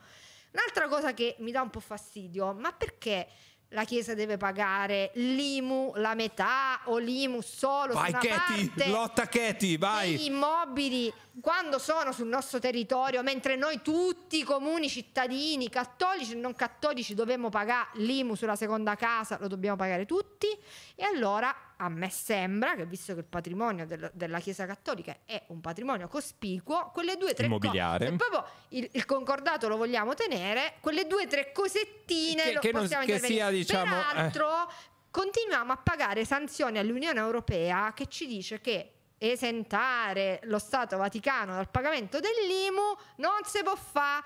Un'altra cosa che mi dà un po' fastidio, ma perché la Chiesa deve pagare l'IMU la metà o l'IMU solo vai, su Katie, lotta Katie, vai. Gli immobili quando sono sul nostro territorio, mentre noi tutti i comuni cittadini, cattolici e non cattolici, dobbiamo pagare l'IMU sulla seconda casa, lo dobbiamo pagare tutti. E allora a me sembra che visto che il patrimonio del, della Chiesa Cattolica è un patrimonio cospicuo, quelle due tre cose, se proprio il, il, concordato lo vogliamo tenere, quelle due tre cosettine che, lo che possiamo non, che sia, diciamo, eh. Peraltro, eh. continuiamo a pagare sanzioni all'Unione Europea che ci dice che esentare lo Stato Vaticano dal pagamento dell'IMU non si può fare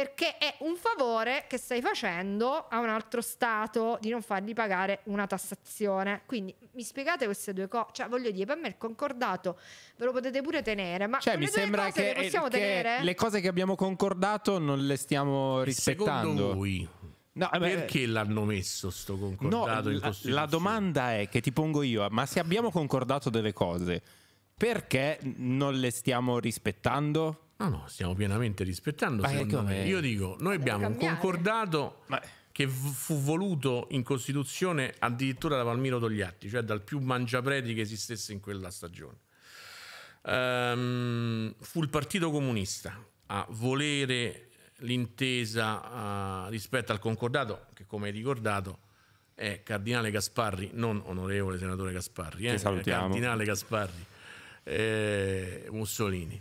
perché è un favore che stai facendo a un altro Stato di non fargli pagare una tassazione. Quindi mi spiegate queste due cose? Cioè, voglio dire, per me il concordato ve lo potete pure tenere, ma cioè, mi sembra che, le possiamo che tenere? le cose che abbiamo concordato non le stiamo rispettando. Secondo voi? No, perché l'hanno messo sto concordato no, in Costituzione? La domanda è che ti pongo io, ma se abbiamo concordato delle cose, perché non le stiamo rispettando? No, ah, no, stiamo pienamente rispettando. Me. Io dico, noi abbiamo un concordato Beh. che fu voluto in Costituzione addirittura da Palmiro Togliatti, cioè dal più mangiapreti che esistesse in quella stagione. Um, fu il Partito Comunista a volere l'intesa uh, rispetto al concordato, che come hai ricordato è Cardinale Gasparri, non onorevole senatore Gasparri, eh, Cardinale Gasparri eh, Mussolini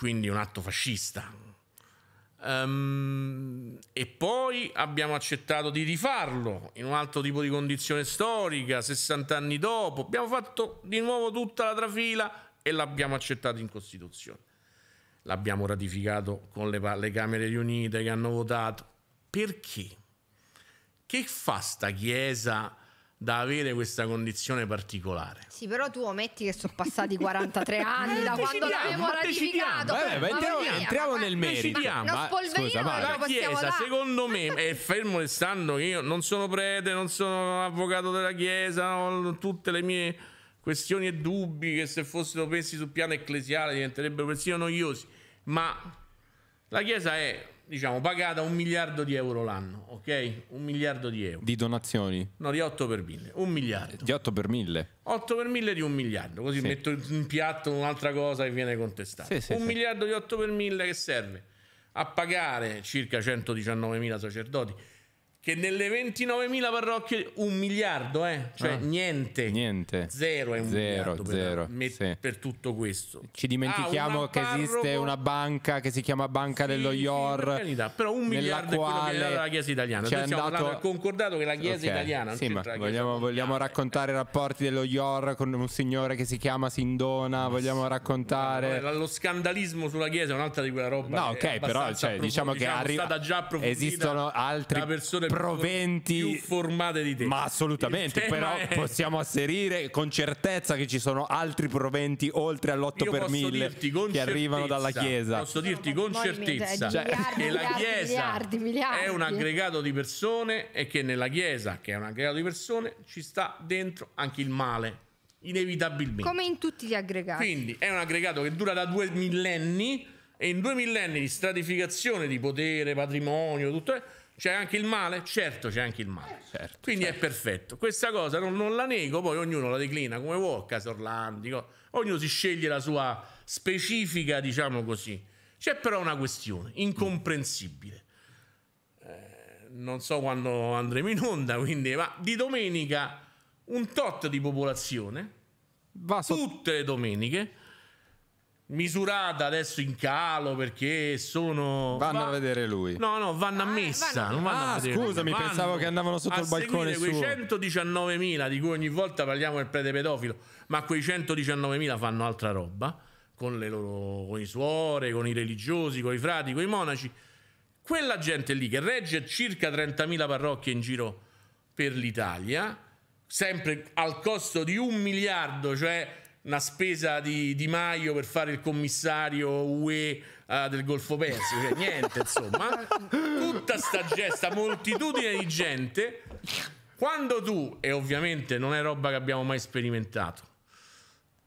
quindi un atto fascista. Um, e poi abbiamo accettato di rifarlo in un altro tipo di condizione storica, 60 anni dopo. Abbiamo fatto di nuovo tutta la trafila e l'abbiamo accettato in Costituzione. L'abbiamo ratificato con le, le Camere riunite che hanno votato. Perché? Che fa sta Chiesa? da avere questa condizione particolare. Sì, però tu ometti che sono passati 43 anni da quando l'abbiamo ratificato. Vabbè, ma entriamo, via, entriamo nel merito. Ma, scusa, ma la Chiesa, dare. secondo me, è fermo restando che io non sono prete, non sono avvocato della Chiesa, ho tutte le mie questioni e dubbi che se fossero messi sul piano ecclesiale diventerebbero persino noiosi, ma la Chiesa è diciamo, pagata un miliardo di euro l'anno, ok? Un miliardo di euro. Di donazioni? No, di 8 per 1000, un miliardo. Di 8 per 1000? 8 per 1000 di un miliardo, così sì. metto in piatto un'altra cosa che viene contestata. Sì, sì, un miliardo di 8 per 1000 che serve a pagare circa 119.000 sacerdoti, che nelle 29.000 parrocchie un miliardo, eh? cioè ah, niente, niente, zero è un zero, miliardo zero, per, me, sì. per, tutto questo. Ci dimentichiamo ah, che parroco... esiste una banca che si chiama Banca sì, dello IOR, sì, per carità, però un miliardo è quello che la Chiesa italiana. Ci andato... concordato che la Chiesa okay. italiana, sì, ma vogliamo, vogliamo raccontare i rapporti dello IOR con un signore che si chiama Sindona, vogliamo raccontare lo scandalismo sulla Chiesa è un'altra di quella roba. No, ok, però cioè, diciamo che diciamo, è stata già approfondita esistono altri persone proventi più formate di te. Ma assolutamente, però è... possiamo asserire con certezza che ci sono altri proventi oltre all'8 Io per 1000 che arrivano dalla Chiesa. Posso dirti con certezza cioè, miliardi, che la Chiesa miliardi, miliardi, è un aggregato di persone e che nella Chiesa, che è un aggregato di persone, ci sta dentro anche il male inevitabilmente. Come in tutti gli aggregati. Quindi è un aggregato che dura da due millenni e in due millenni di stratificazione di potere, patrimonio, tutto c'è anche il male? Certo, c'è anche il male. Eh, certo, Quindi certo. è perfetto. Questa cosa non, non, la nego, poi ognuno la declina come vuole, Casorlandico, ognuno si sceglie la sua specifica, diciamo così. C'è però una questione incomprensibile. Eh, non so quando andremo in onda, quindi, ma di domenica un tot di popolazione, Va so- tutte le domeniche, misurata adesso in calo perché sono vanno va... a vedere lui no no vanno a ah, messa ah, vanno vanno ah a scusami vanno pensavo che andavano sotto il balcone quei 119.000 di cui ogni volta parliamo del prete pedofilo ma quei 119.000 fanno altra roba con le loro con i suore con i religiosi con i frati con i monaci quella gente lì che regge circa 30.000 parrocchie in giro per l'Italia sempre al costo di un miliardo cioè una spesa di, di Maio per fare il commissario UE uh, ah, del Golfo Persico, cioè niente insomma, tutta sta gesta, moltitudine di gente, quando tu, e ovviamente non è roba che abbiamo mai sperimentato,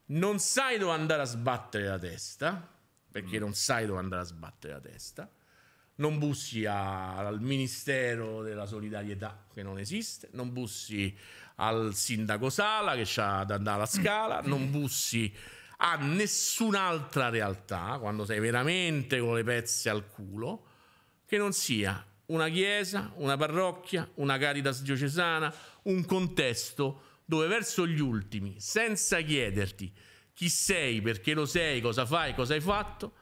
non sai dove andare a sbattere la testa, perché non sai dove andare a sbattere la testa, non bussi a, al Ministero della Solidarietà, che non esiste, non bussi al sindaco Sala che c'ha da andare alla scala, non bussi a nessun'altra realtà quando sei veramente con le pezze al culo che non sia una chiesa, una parrocchia, una caritas diocesana, un contesto dove verso gli ultimi, senza chiederti chi sei, perché lo sei, cosa fai, cosa hai fatto,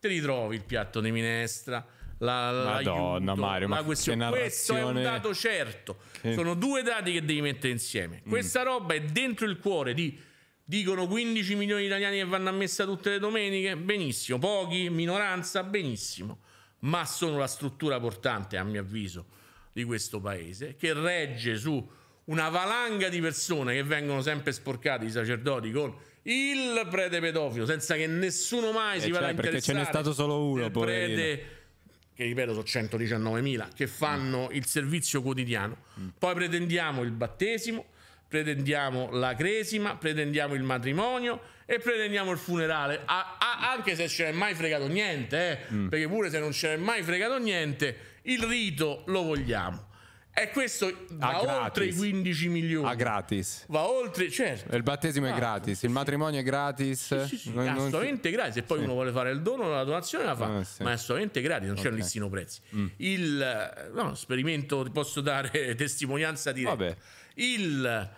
ti ritrovi il piatto di minestra, la, Madonna Mario, la questione. Ma Questo è un dato certo. Che... Sono due dati che devi mettere insieme. Mm. Questa roba è dentro il cuore di dicono 15 milioni di italiani che vanno a messa tutte le domeniche, benissimo, pochi, minoranza, benissimo, ma sono la struttura portante, a mio avviso, di questo paese che regge su una valanga di persone che vengono sempre sporcate i sacerdoti con il prete pedofilo senza che nessuno mai eh, si eh vada a interessare cioè, perché ce n'è stato solo uno prete che ripeto sono 119.000, che fanno il servizio quotidiano. Poi pretendiamo il battesimo, pretendiamo la cresima, pretendiamo il matrimonio e pretendiamo il funerale, a, a, anche se ce n'è mai fregato niente, eh? mm. perché pure se non ce n'è mai fregato niente, il rito lo vogliamo. E questo va oltre i 15 milioni. A gratis. Va oltre, certo. Il battesimo ah, è gratis, sì. il matrimonio è gratis. Sì, sì, non, assolutamente non... gratis. E poi uno vuole fare il dono, la donazione la fa, eh, ma è assolutamente gratis, non okay. c'è un listino prezzi. Mm. Il eh, no, esperimento, ti posso dare testimonianza diretta. Vabbè. Il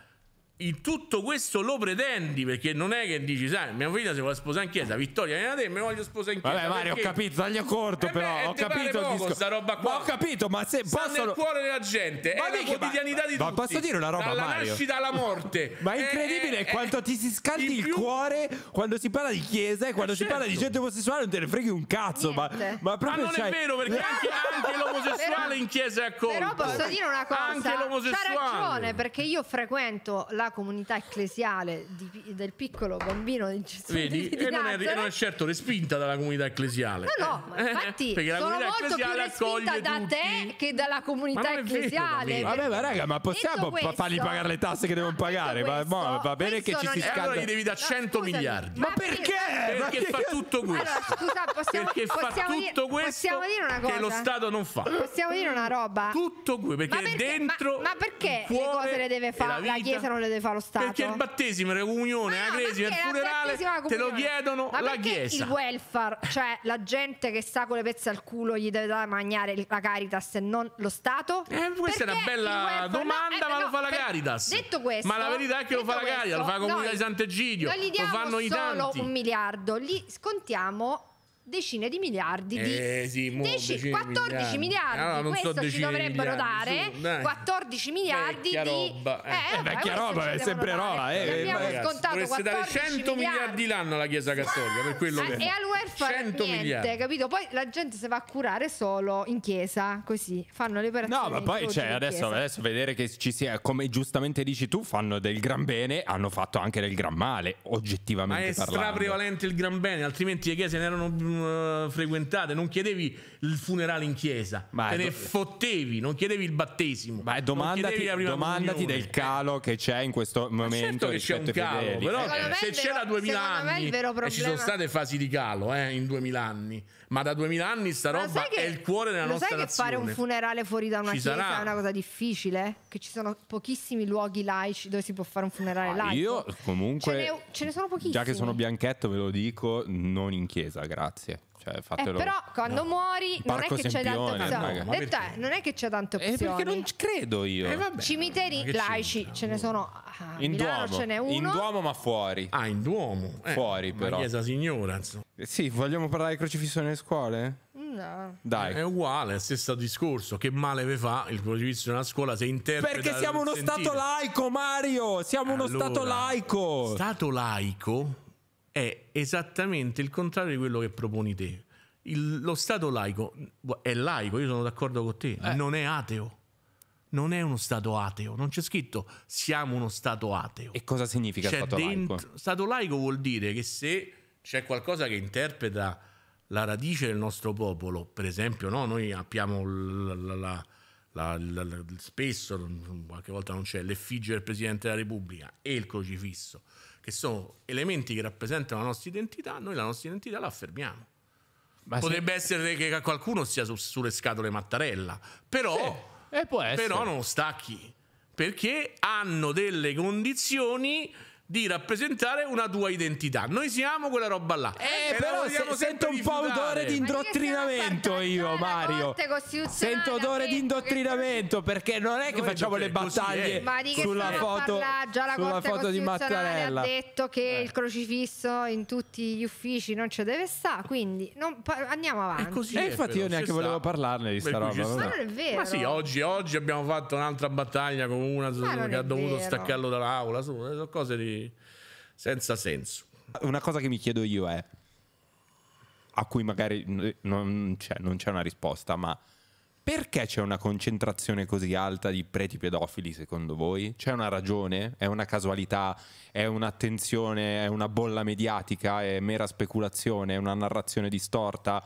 in tutto questo lo pretendi perché non è che dici sai mia figlia si vuole sposare in chiesa Vittoria vieni da te mi voglio sposare in chiesa vabbè Mario perché... ho capito taglio corto eh però beh, ho capito poco, sta roba qua ma ho capito ma se sta nel cuore della gente ma è la quotidianità ma, di ma, tutti ma posso dire una roba dalla Mario? nascita alla morte ma è eh, incredibile è, eh, è, eh, quanto ti si scaldi il più... cuore quando si parla di chiesa e quando certo. si parla di gente omosessuale non te ne freghi un cazzo ma, ma, proprio ma non è vero perché anche, anche l'omosessuale in chiesa è accolto però posso dire una cosa anche l'omosessuale ragione perché io frequento la comunità ecclesiale di, del piccolo bambino di Gesù. Vedi, di e non è, non è, certo respinta dalla comunità ecclesiale. No, no, eh, infatti eh, sono molto più respinta da tutti. te che dalla comunità ecclesiale. Vero, Vabbè, ma raga, ma possiamo questo, farli pagare le tasse che devono pagare? Questo, ma, ma va bene che ci si scappa. Allora gli devi da 100 no, miliardi. Ma, perché? Perché fa tutto questo? scusa, possiamo, perché fa tutto dire, questo dire una cosa? che lo Stato non fa. Possiamo dire una roba? Tutto questo, perché, perché dentro ma, ma perché le cose le deve fare? La Chiesa non le deve deve fare lo Stato? Perché il battesimo, la comunione, no, la cresima, il funerale te lo chiedono ma la Chiesa. il welfare, cioè la gente che sta con le pezze al culo gli deve dare a mangiare la Caritas e non lo Stato? Eh, questa perché è una bella eh, domanda, no, eh, ma no, lo fa la Caritas. Detto questo, ma la verità è che lo fa questo, la Caritas, lo fa la comunità di Sant'Egidio, lo fanno i tanti. solo un miliardo, gli scontiamo decine di miliardi di eh, sì, mo, deci, 14 miliardi, miliardi. Allora, ah, questo ci dovrebbero miliardi. dare su, 14 miliardi vecchia di roba, eh. Eh, eh vecchia roba è sempre dare. roba eh, eh, abbiamo scontato dovreste dare 100 miliardi l'anno alla chiesa cattolica per quello eh, che e al welfare 100 niente, miliardi. capito poi la gente si va a curare solo in chiesa così fanno le operazioni no ma poi cioè, adesso, adesso, vedere che ci sia come giustamente dici tu fanno del gran bene hanno fatto anche del gran male oggettivamente ma è parlando. straprevalente il gran bene altrimenti le chiese ne erano eh, frequentate, non chiedevi il funerale in chiesa, Ma te ne do... fottevi, non chiedevi il battesimo. Ma domandati, domandati del calo che c'è in questo certo momento. Certo che c'è un calo, fedeli. però eh. se c'era 2000 anni, e ci sono state fasi di calo eh, in 2000 anni ma da 2000 anni sta ma roba che, è il cuore della nostra nazione. Ma sai che fare un funerale fuori da una ci chiesa sarà. è una cosa difficile? Che ci sono pochissimi luoghi laici dove si può fare un funerale ah, laico. Io comunque... Ce ne, ce ne sono pochissimi. Già che sono bianchetto ve lo dico, non in chiesa, grazie. Cioè, eh, però quando no. muori non è che c'è tanto opzioni. Detto è, non è che c'è tante opzioni. Eh, perché non credo io. Eh, vabbè, Cimiteri laici ce ne sono. Ah, in Milano Duomo. ce n'è uno. In Duomo, ma fuori. Ah, in Duomo. Eh, fuori, però. Chiesa Signora. Insomma. Eh, sì, vogliamo parlare di crocifisso nelle scuole? No. Dai. È uguale, stesso discorso. Che male vi fa il crocifisso nella scuola se interpreta Perché siamo uno sentire. stato laico, Mario! Siamo allora, uno stato laico! Stato laico è esattamente il contrario di quello che proponi te. Il, lo Stato laico è laico, io sono d'accordo con te, eh. non è ateo. Non è uno Stato ateo, non c'è scritto siamo uno Stato ateo. E cosa significa c'è Stato dentro, laico? Stato laico vuol dire che se c'è qualcosa che interpreta la radice del nostro popolo, per esempio, no? noi abbiamo la, la, la, spesso, qualche volta non c'è, l'effigie del Presidente della Repubblica e il crocifisso che sono elementi che rappresentano la nostra identità, noi la nostra identità la affermiamo. Ma Potrebbe se... essere che qualcuno sia su, sulle scatole Mattarella, però, sì, eh, però non stacchi, perché hanno delle condizioni di rappresentare una tua identità. Noi siamo quella roba là. Eh, e però se, sento un po' odore di indottrinamento io, Mario. Sento odore di indottrinamento perché non è che Noi facciamo le battaglie sulla foto, Già la sulla foto di Mattarella. ha detto che eh. il crocifisso in tutti gli uffici non ci deve stare, quindi non, andiamo avanti. e eh, infatti io neanche volevo sta. parlarne di sta roba. Ma non è vero. Ma sì, oggi, oggi abbiamo fatto un'altra battaglia con una che ha dovuto staccarlo dall'aula, eh, sono cose di senza senso. Una cosa che mi chiedo io è, a cui magari non c'è, cioè, non c'è una risposta, ma perché c'è una concentrazione così alta di preti pedofili secondo voi? C'è una ragione? È una casualità? È un'attenzione? È una bolla mediatica? È mera speculazione? È una narrazione distorta?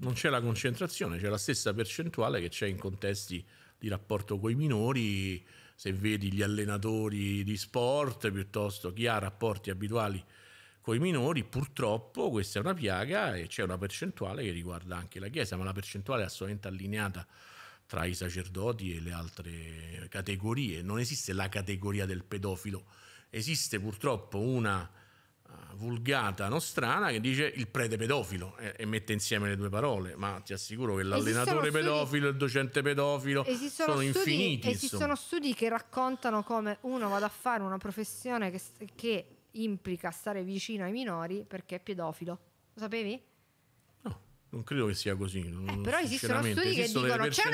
Non c'è la concentrazione, c'è la stessa percentuale che c'è in contesti di rapporto con i minori, se vedi gli allenatori di sport piuttosto chi ha rapporti abituali con i minori, purtroppo questa è una piaga e c'è una percentuale che riguarda anche la Chiesa, ma la percentuale è assolutamente allineata tra i sacerdoti e le altre categorie. Non esiste la categoria del pedofilo, esiste purtroppo una vulgata nostrana che dice il prete pedofilo e, e, mette insieme le due parole, ma ti assicuro che l'allenatore studi... pedofilo, il docente pedofilo sono studi, infiniti. Esistono studi che raccontano come uno vada a fare una professione che, che implica stare vicino ai minori perché è pedofilo. Lo sapevi? Non credo che sia così. Eh, però esistono studi che dicono c'è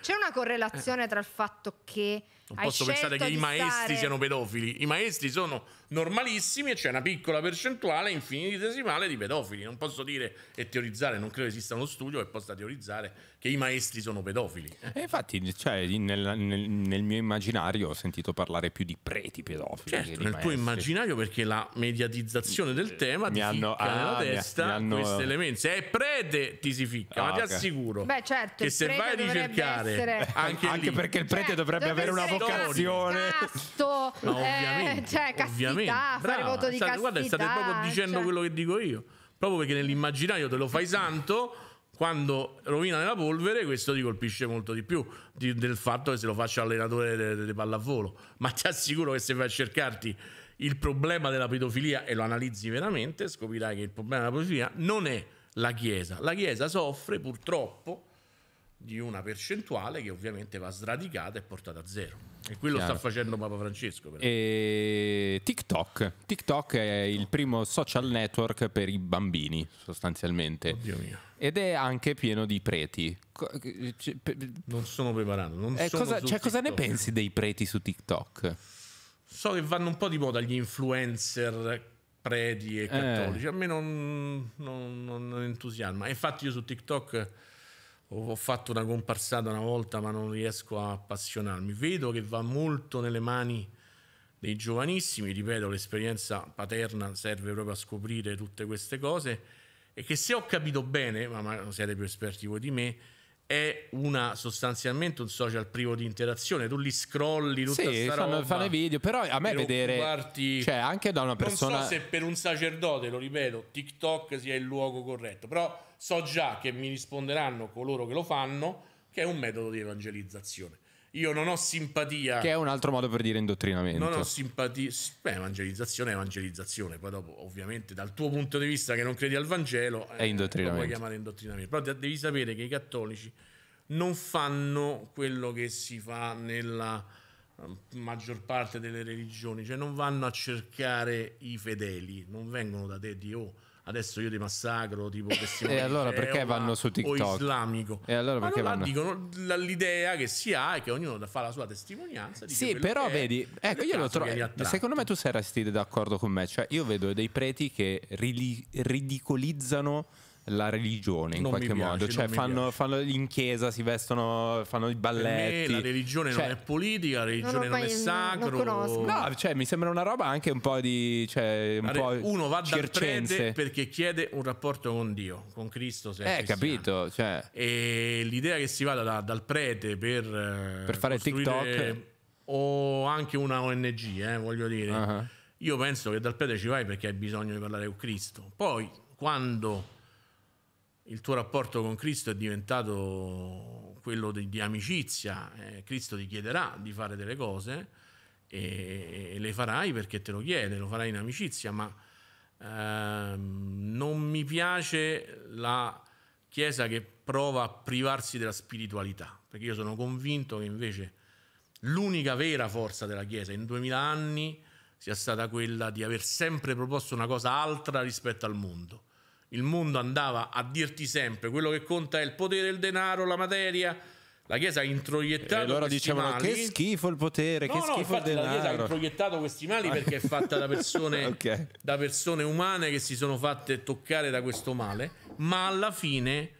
c'è una correlazione eh. tra il fatto che non Hai posso pensare che i maestri stare... siano pedofili. I maestri sono normalissimi e c'è una piccola percentuale infinitesimale di pedofili. Non posso dire e teorizzare, non credo esista uno studio che possa teorizzare che i maestri sono pedofili. Eh. E infatti, cioè, nel, nel, nel, mio immaginario ho sentito parlare più di preti pedofili. Certo, nel maestri. tuo immaginario perché la mediatizzazione del tema mi ti hanno, ficca ah, nella testa mi hanno... questi elementi. Se è prete ti si ficca, ah, ma ti assicuro Beh, certo, che se vai a ricercare... Essere... Anche, anche perché il prete cioè, dovrebbe avere una provocazione. Casto, no, ovviamente, eh, cioè, ovviamente. voto di state, Guarda, state proprio dicendo cioè... quello che dico io. Proprio perché nell'immaginario te lo fai santo quando rovina nella polvere, questo ti colpisce molto di più di, del fatto che se lo faccia allenatore di pallavolo. Ma ti assicuro che se vai a cercarti il problema della pedofilia e lo analizzi veramente, scoprirai che il problema della pedofilia non è la Chiesa. La Chiesa soffre purtroppo di una percentuale che ovviamente va sradicata e portata a zero. E quello Chiaro. sta facendo Papa Francesco. E TikTok. TikTok è il primo social network per i bambini, sostanzialmente. Oddio mio. Ed è anche pieno di preti. Eh, non sono preparato. Non eh, sono cosa, cioè, cosa ne pensi dei preti su TikTok? So che vanno un po' di moda gli influencer preti e eh. cattolici. Eh. A me non, non, non entusiasma. Infatti, io su TikTok ho fatto una comparsata una volta ma non riesco a appassionarmi. Vedo che va molto nelle mani dei giovanissimi, ripeto l'esperienza paterna serve proprio a scoprire tutte queste cose e che se ho capito bene, ma siete più esperti voi di me, è una, sostanzialmente un social privo di interazione. Tu li scrolli, tutta sì, fanno, fanno, i video, però a me per vedere... Occuparti, cioè, anche da una persona... Non so se per un sacerdote, lo ripeto, TikTok sia il luogo corretto, però so già che mi risponderanno coloro che lo fanno, che è un metodo di evangelizzazione. Io non ho simpatia. Che è un altro modo per dire indottrinamento. Non ho simpatia. Beh, evangelizzazione è evangelizzazione. Poi, dopo, ovviamente, dal tuo punto di vista, che non credi al Vangelo, è eh, indottrinamento. Eh, puoi chiamare indottrinamento. Però devi sapere che i cattolici non fanno quello che si fa nella eh, maggior parte delle religioni, cioè non vanno a cercare i fedeli, non vengono da te di oh adesso io ti massacro tipo e allora perché una, vanno su TikTok o islamico e allora perché vanno dicono l'idea che si ha è che ognuno fa la sua testimonianza sì però vedi ecco io lo trovo eh, secondo me tu saresti d'accordo con me cioè io vedo dei preti che ridicolizzano la religione in non qualche piace, modo, cioè fanno, fanno, in chiesa, si vestono, fanno i balletti. Me, la religione cioè, non è politica, la religione non, non è sacro. Non no, cioè, mi sembra una roba anche un po' di... Cioè, un po uno va dal prete perché chiede un rapporto con Dio, con Cristo. Se eh, capito. Cioè. E l'idea che si vada da, dal prete per... Eh, per fare TikTok. O anche una ONG, eh, voglio dire. Uh -huh. Io penso che dal prete ci vai perché hai bisogno di parlare con Cristo. Poi, quando il tuo rapporto con Cristo è diventato quello di, di amicizia, eh, Cristo ti chiederà di fare delle cose e, e, le farai perché te lo chiede, lo farai in amicizia, ma eh, non mi piace la Chiesa che prova a privarsi della spiritualità, perché io sono convinto che invece l'unica vera forza della Chiesa in duemila anni sia stata quella di aver sempre proposto una cosa altra rispetto al mondo il mondo andava a dirti sempre quello che conta è il potere, il denaro, la materia. La Chiesa ha introiettato. E loro dicevano mali. che schifo il potere, no, che no, schifo il denaro. La Chiesa ha introiettato questi mali perché è fatta da persone, okay. da persone umane che si sono fatte toccare da questo male, ma alla fine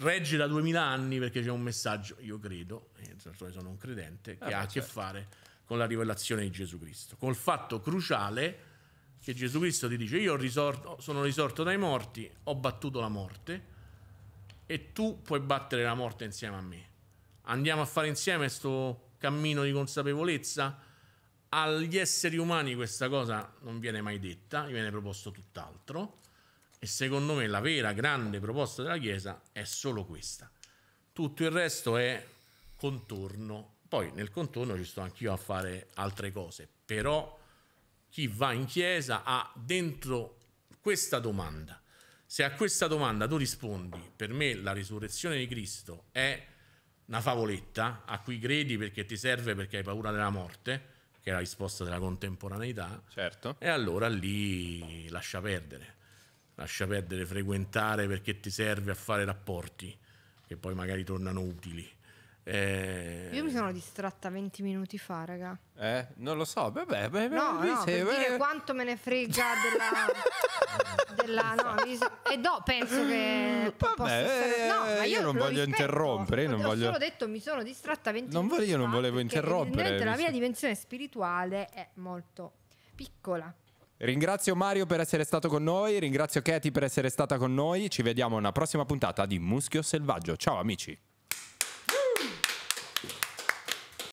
regge da duemila anni perché c'è un messaggio, io credo, e eh, tra l'altro sono un credente, che ah, ha certo. a che fare con la rivelazione di Gesù Cristo, col fatto cruciale che Gesù Cristo ti dice io risorto, sono risorto dai morti, ho battuto la morte e tu puoi battere la morte insieme a me. Andiamo a fare insieme questo cammino di consapevolezza. Agli esseri umani questa cosa non viene mai detta, viene proposto tutt'altro e secondo me la vera grande proposta della Chiesa è solo questa. Tutto il resto è contorno. Poi nel contorno ci sto anch'io a fare altre cose, però chi va in chiesa ha dentro questa domanda. Se a questa domanda tu rispondi, per me la risurrezione di Cristo è una favoletta a cui credi perché ti serve perché hai paura della morte, che è la risposta della contemporaneità, certo. e allora lì lascia perdere. Lascia perdere frequentare perché ti serve a fare rapporti che poi magari tornano utili eh... Io mi sono distratta 20 minuti fa, raga. Eh, non lo so, beh, beh, beh, no, no, sei, per beh. dire quanto me ne frega della... della no, mi... e do, penso che... Mm, vabbè, essere... no, eh, ma io, io non voglio rispetto. interrompere. Io non Ho voglio... solo detto mi sono distratta 20 non minuti Io non volevo interrompere. La mia dimensione spirituale è molto piccola. Ringrazio Mario per essere stato con noi, ringrazio Katie per essere stata con noi, ci vediamo alla prossima puntata di Muschio Selvaggio. Ciao amici!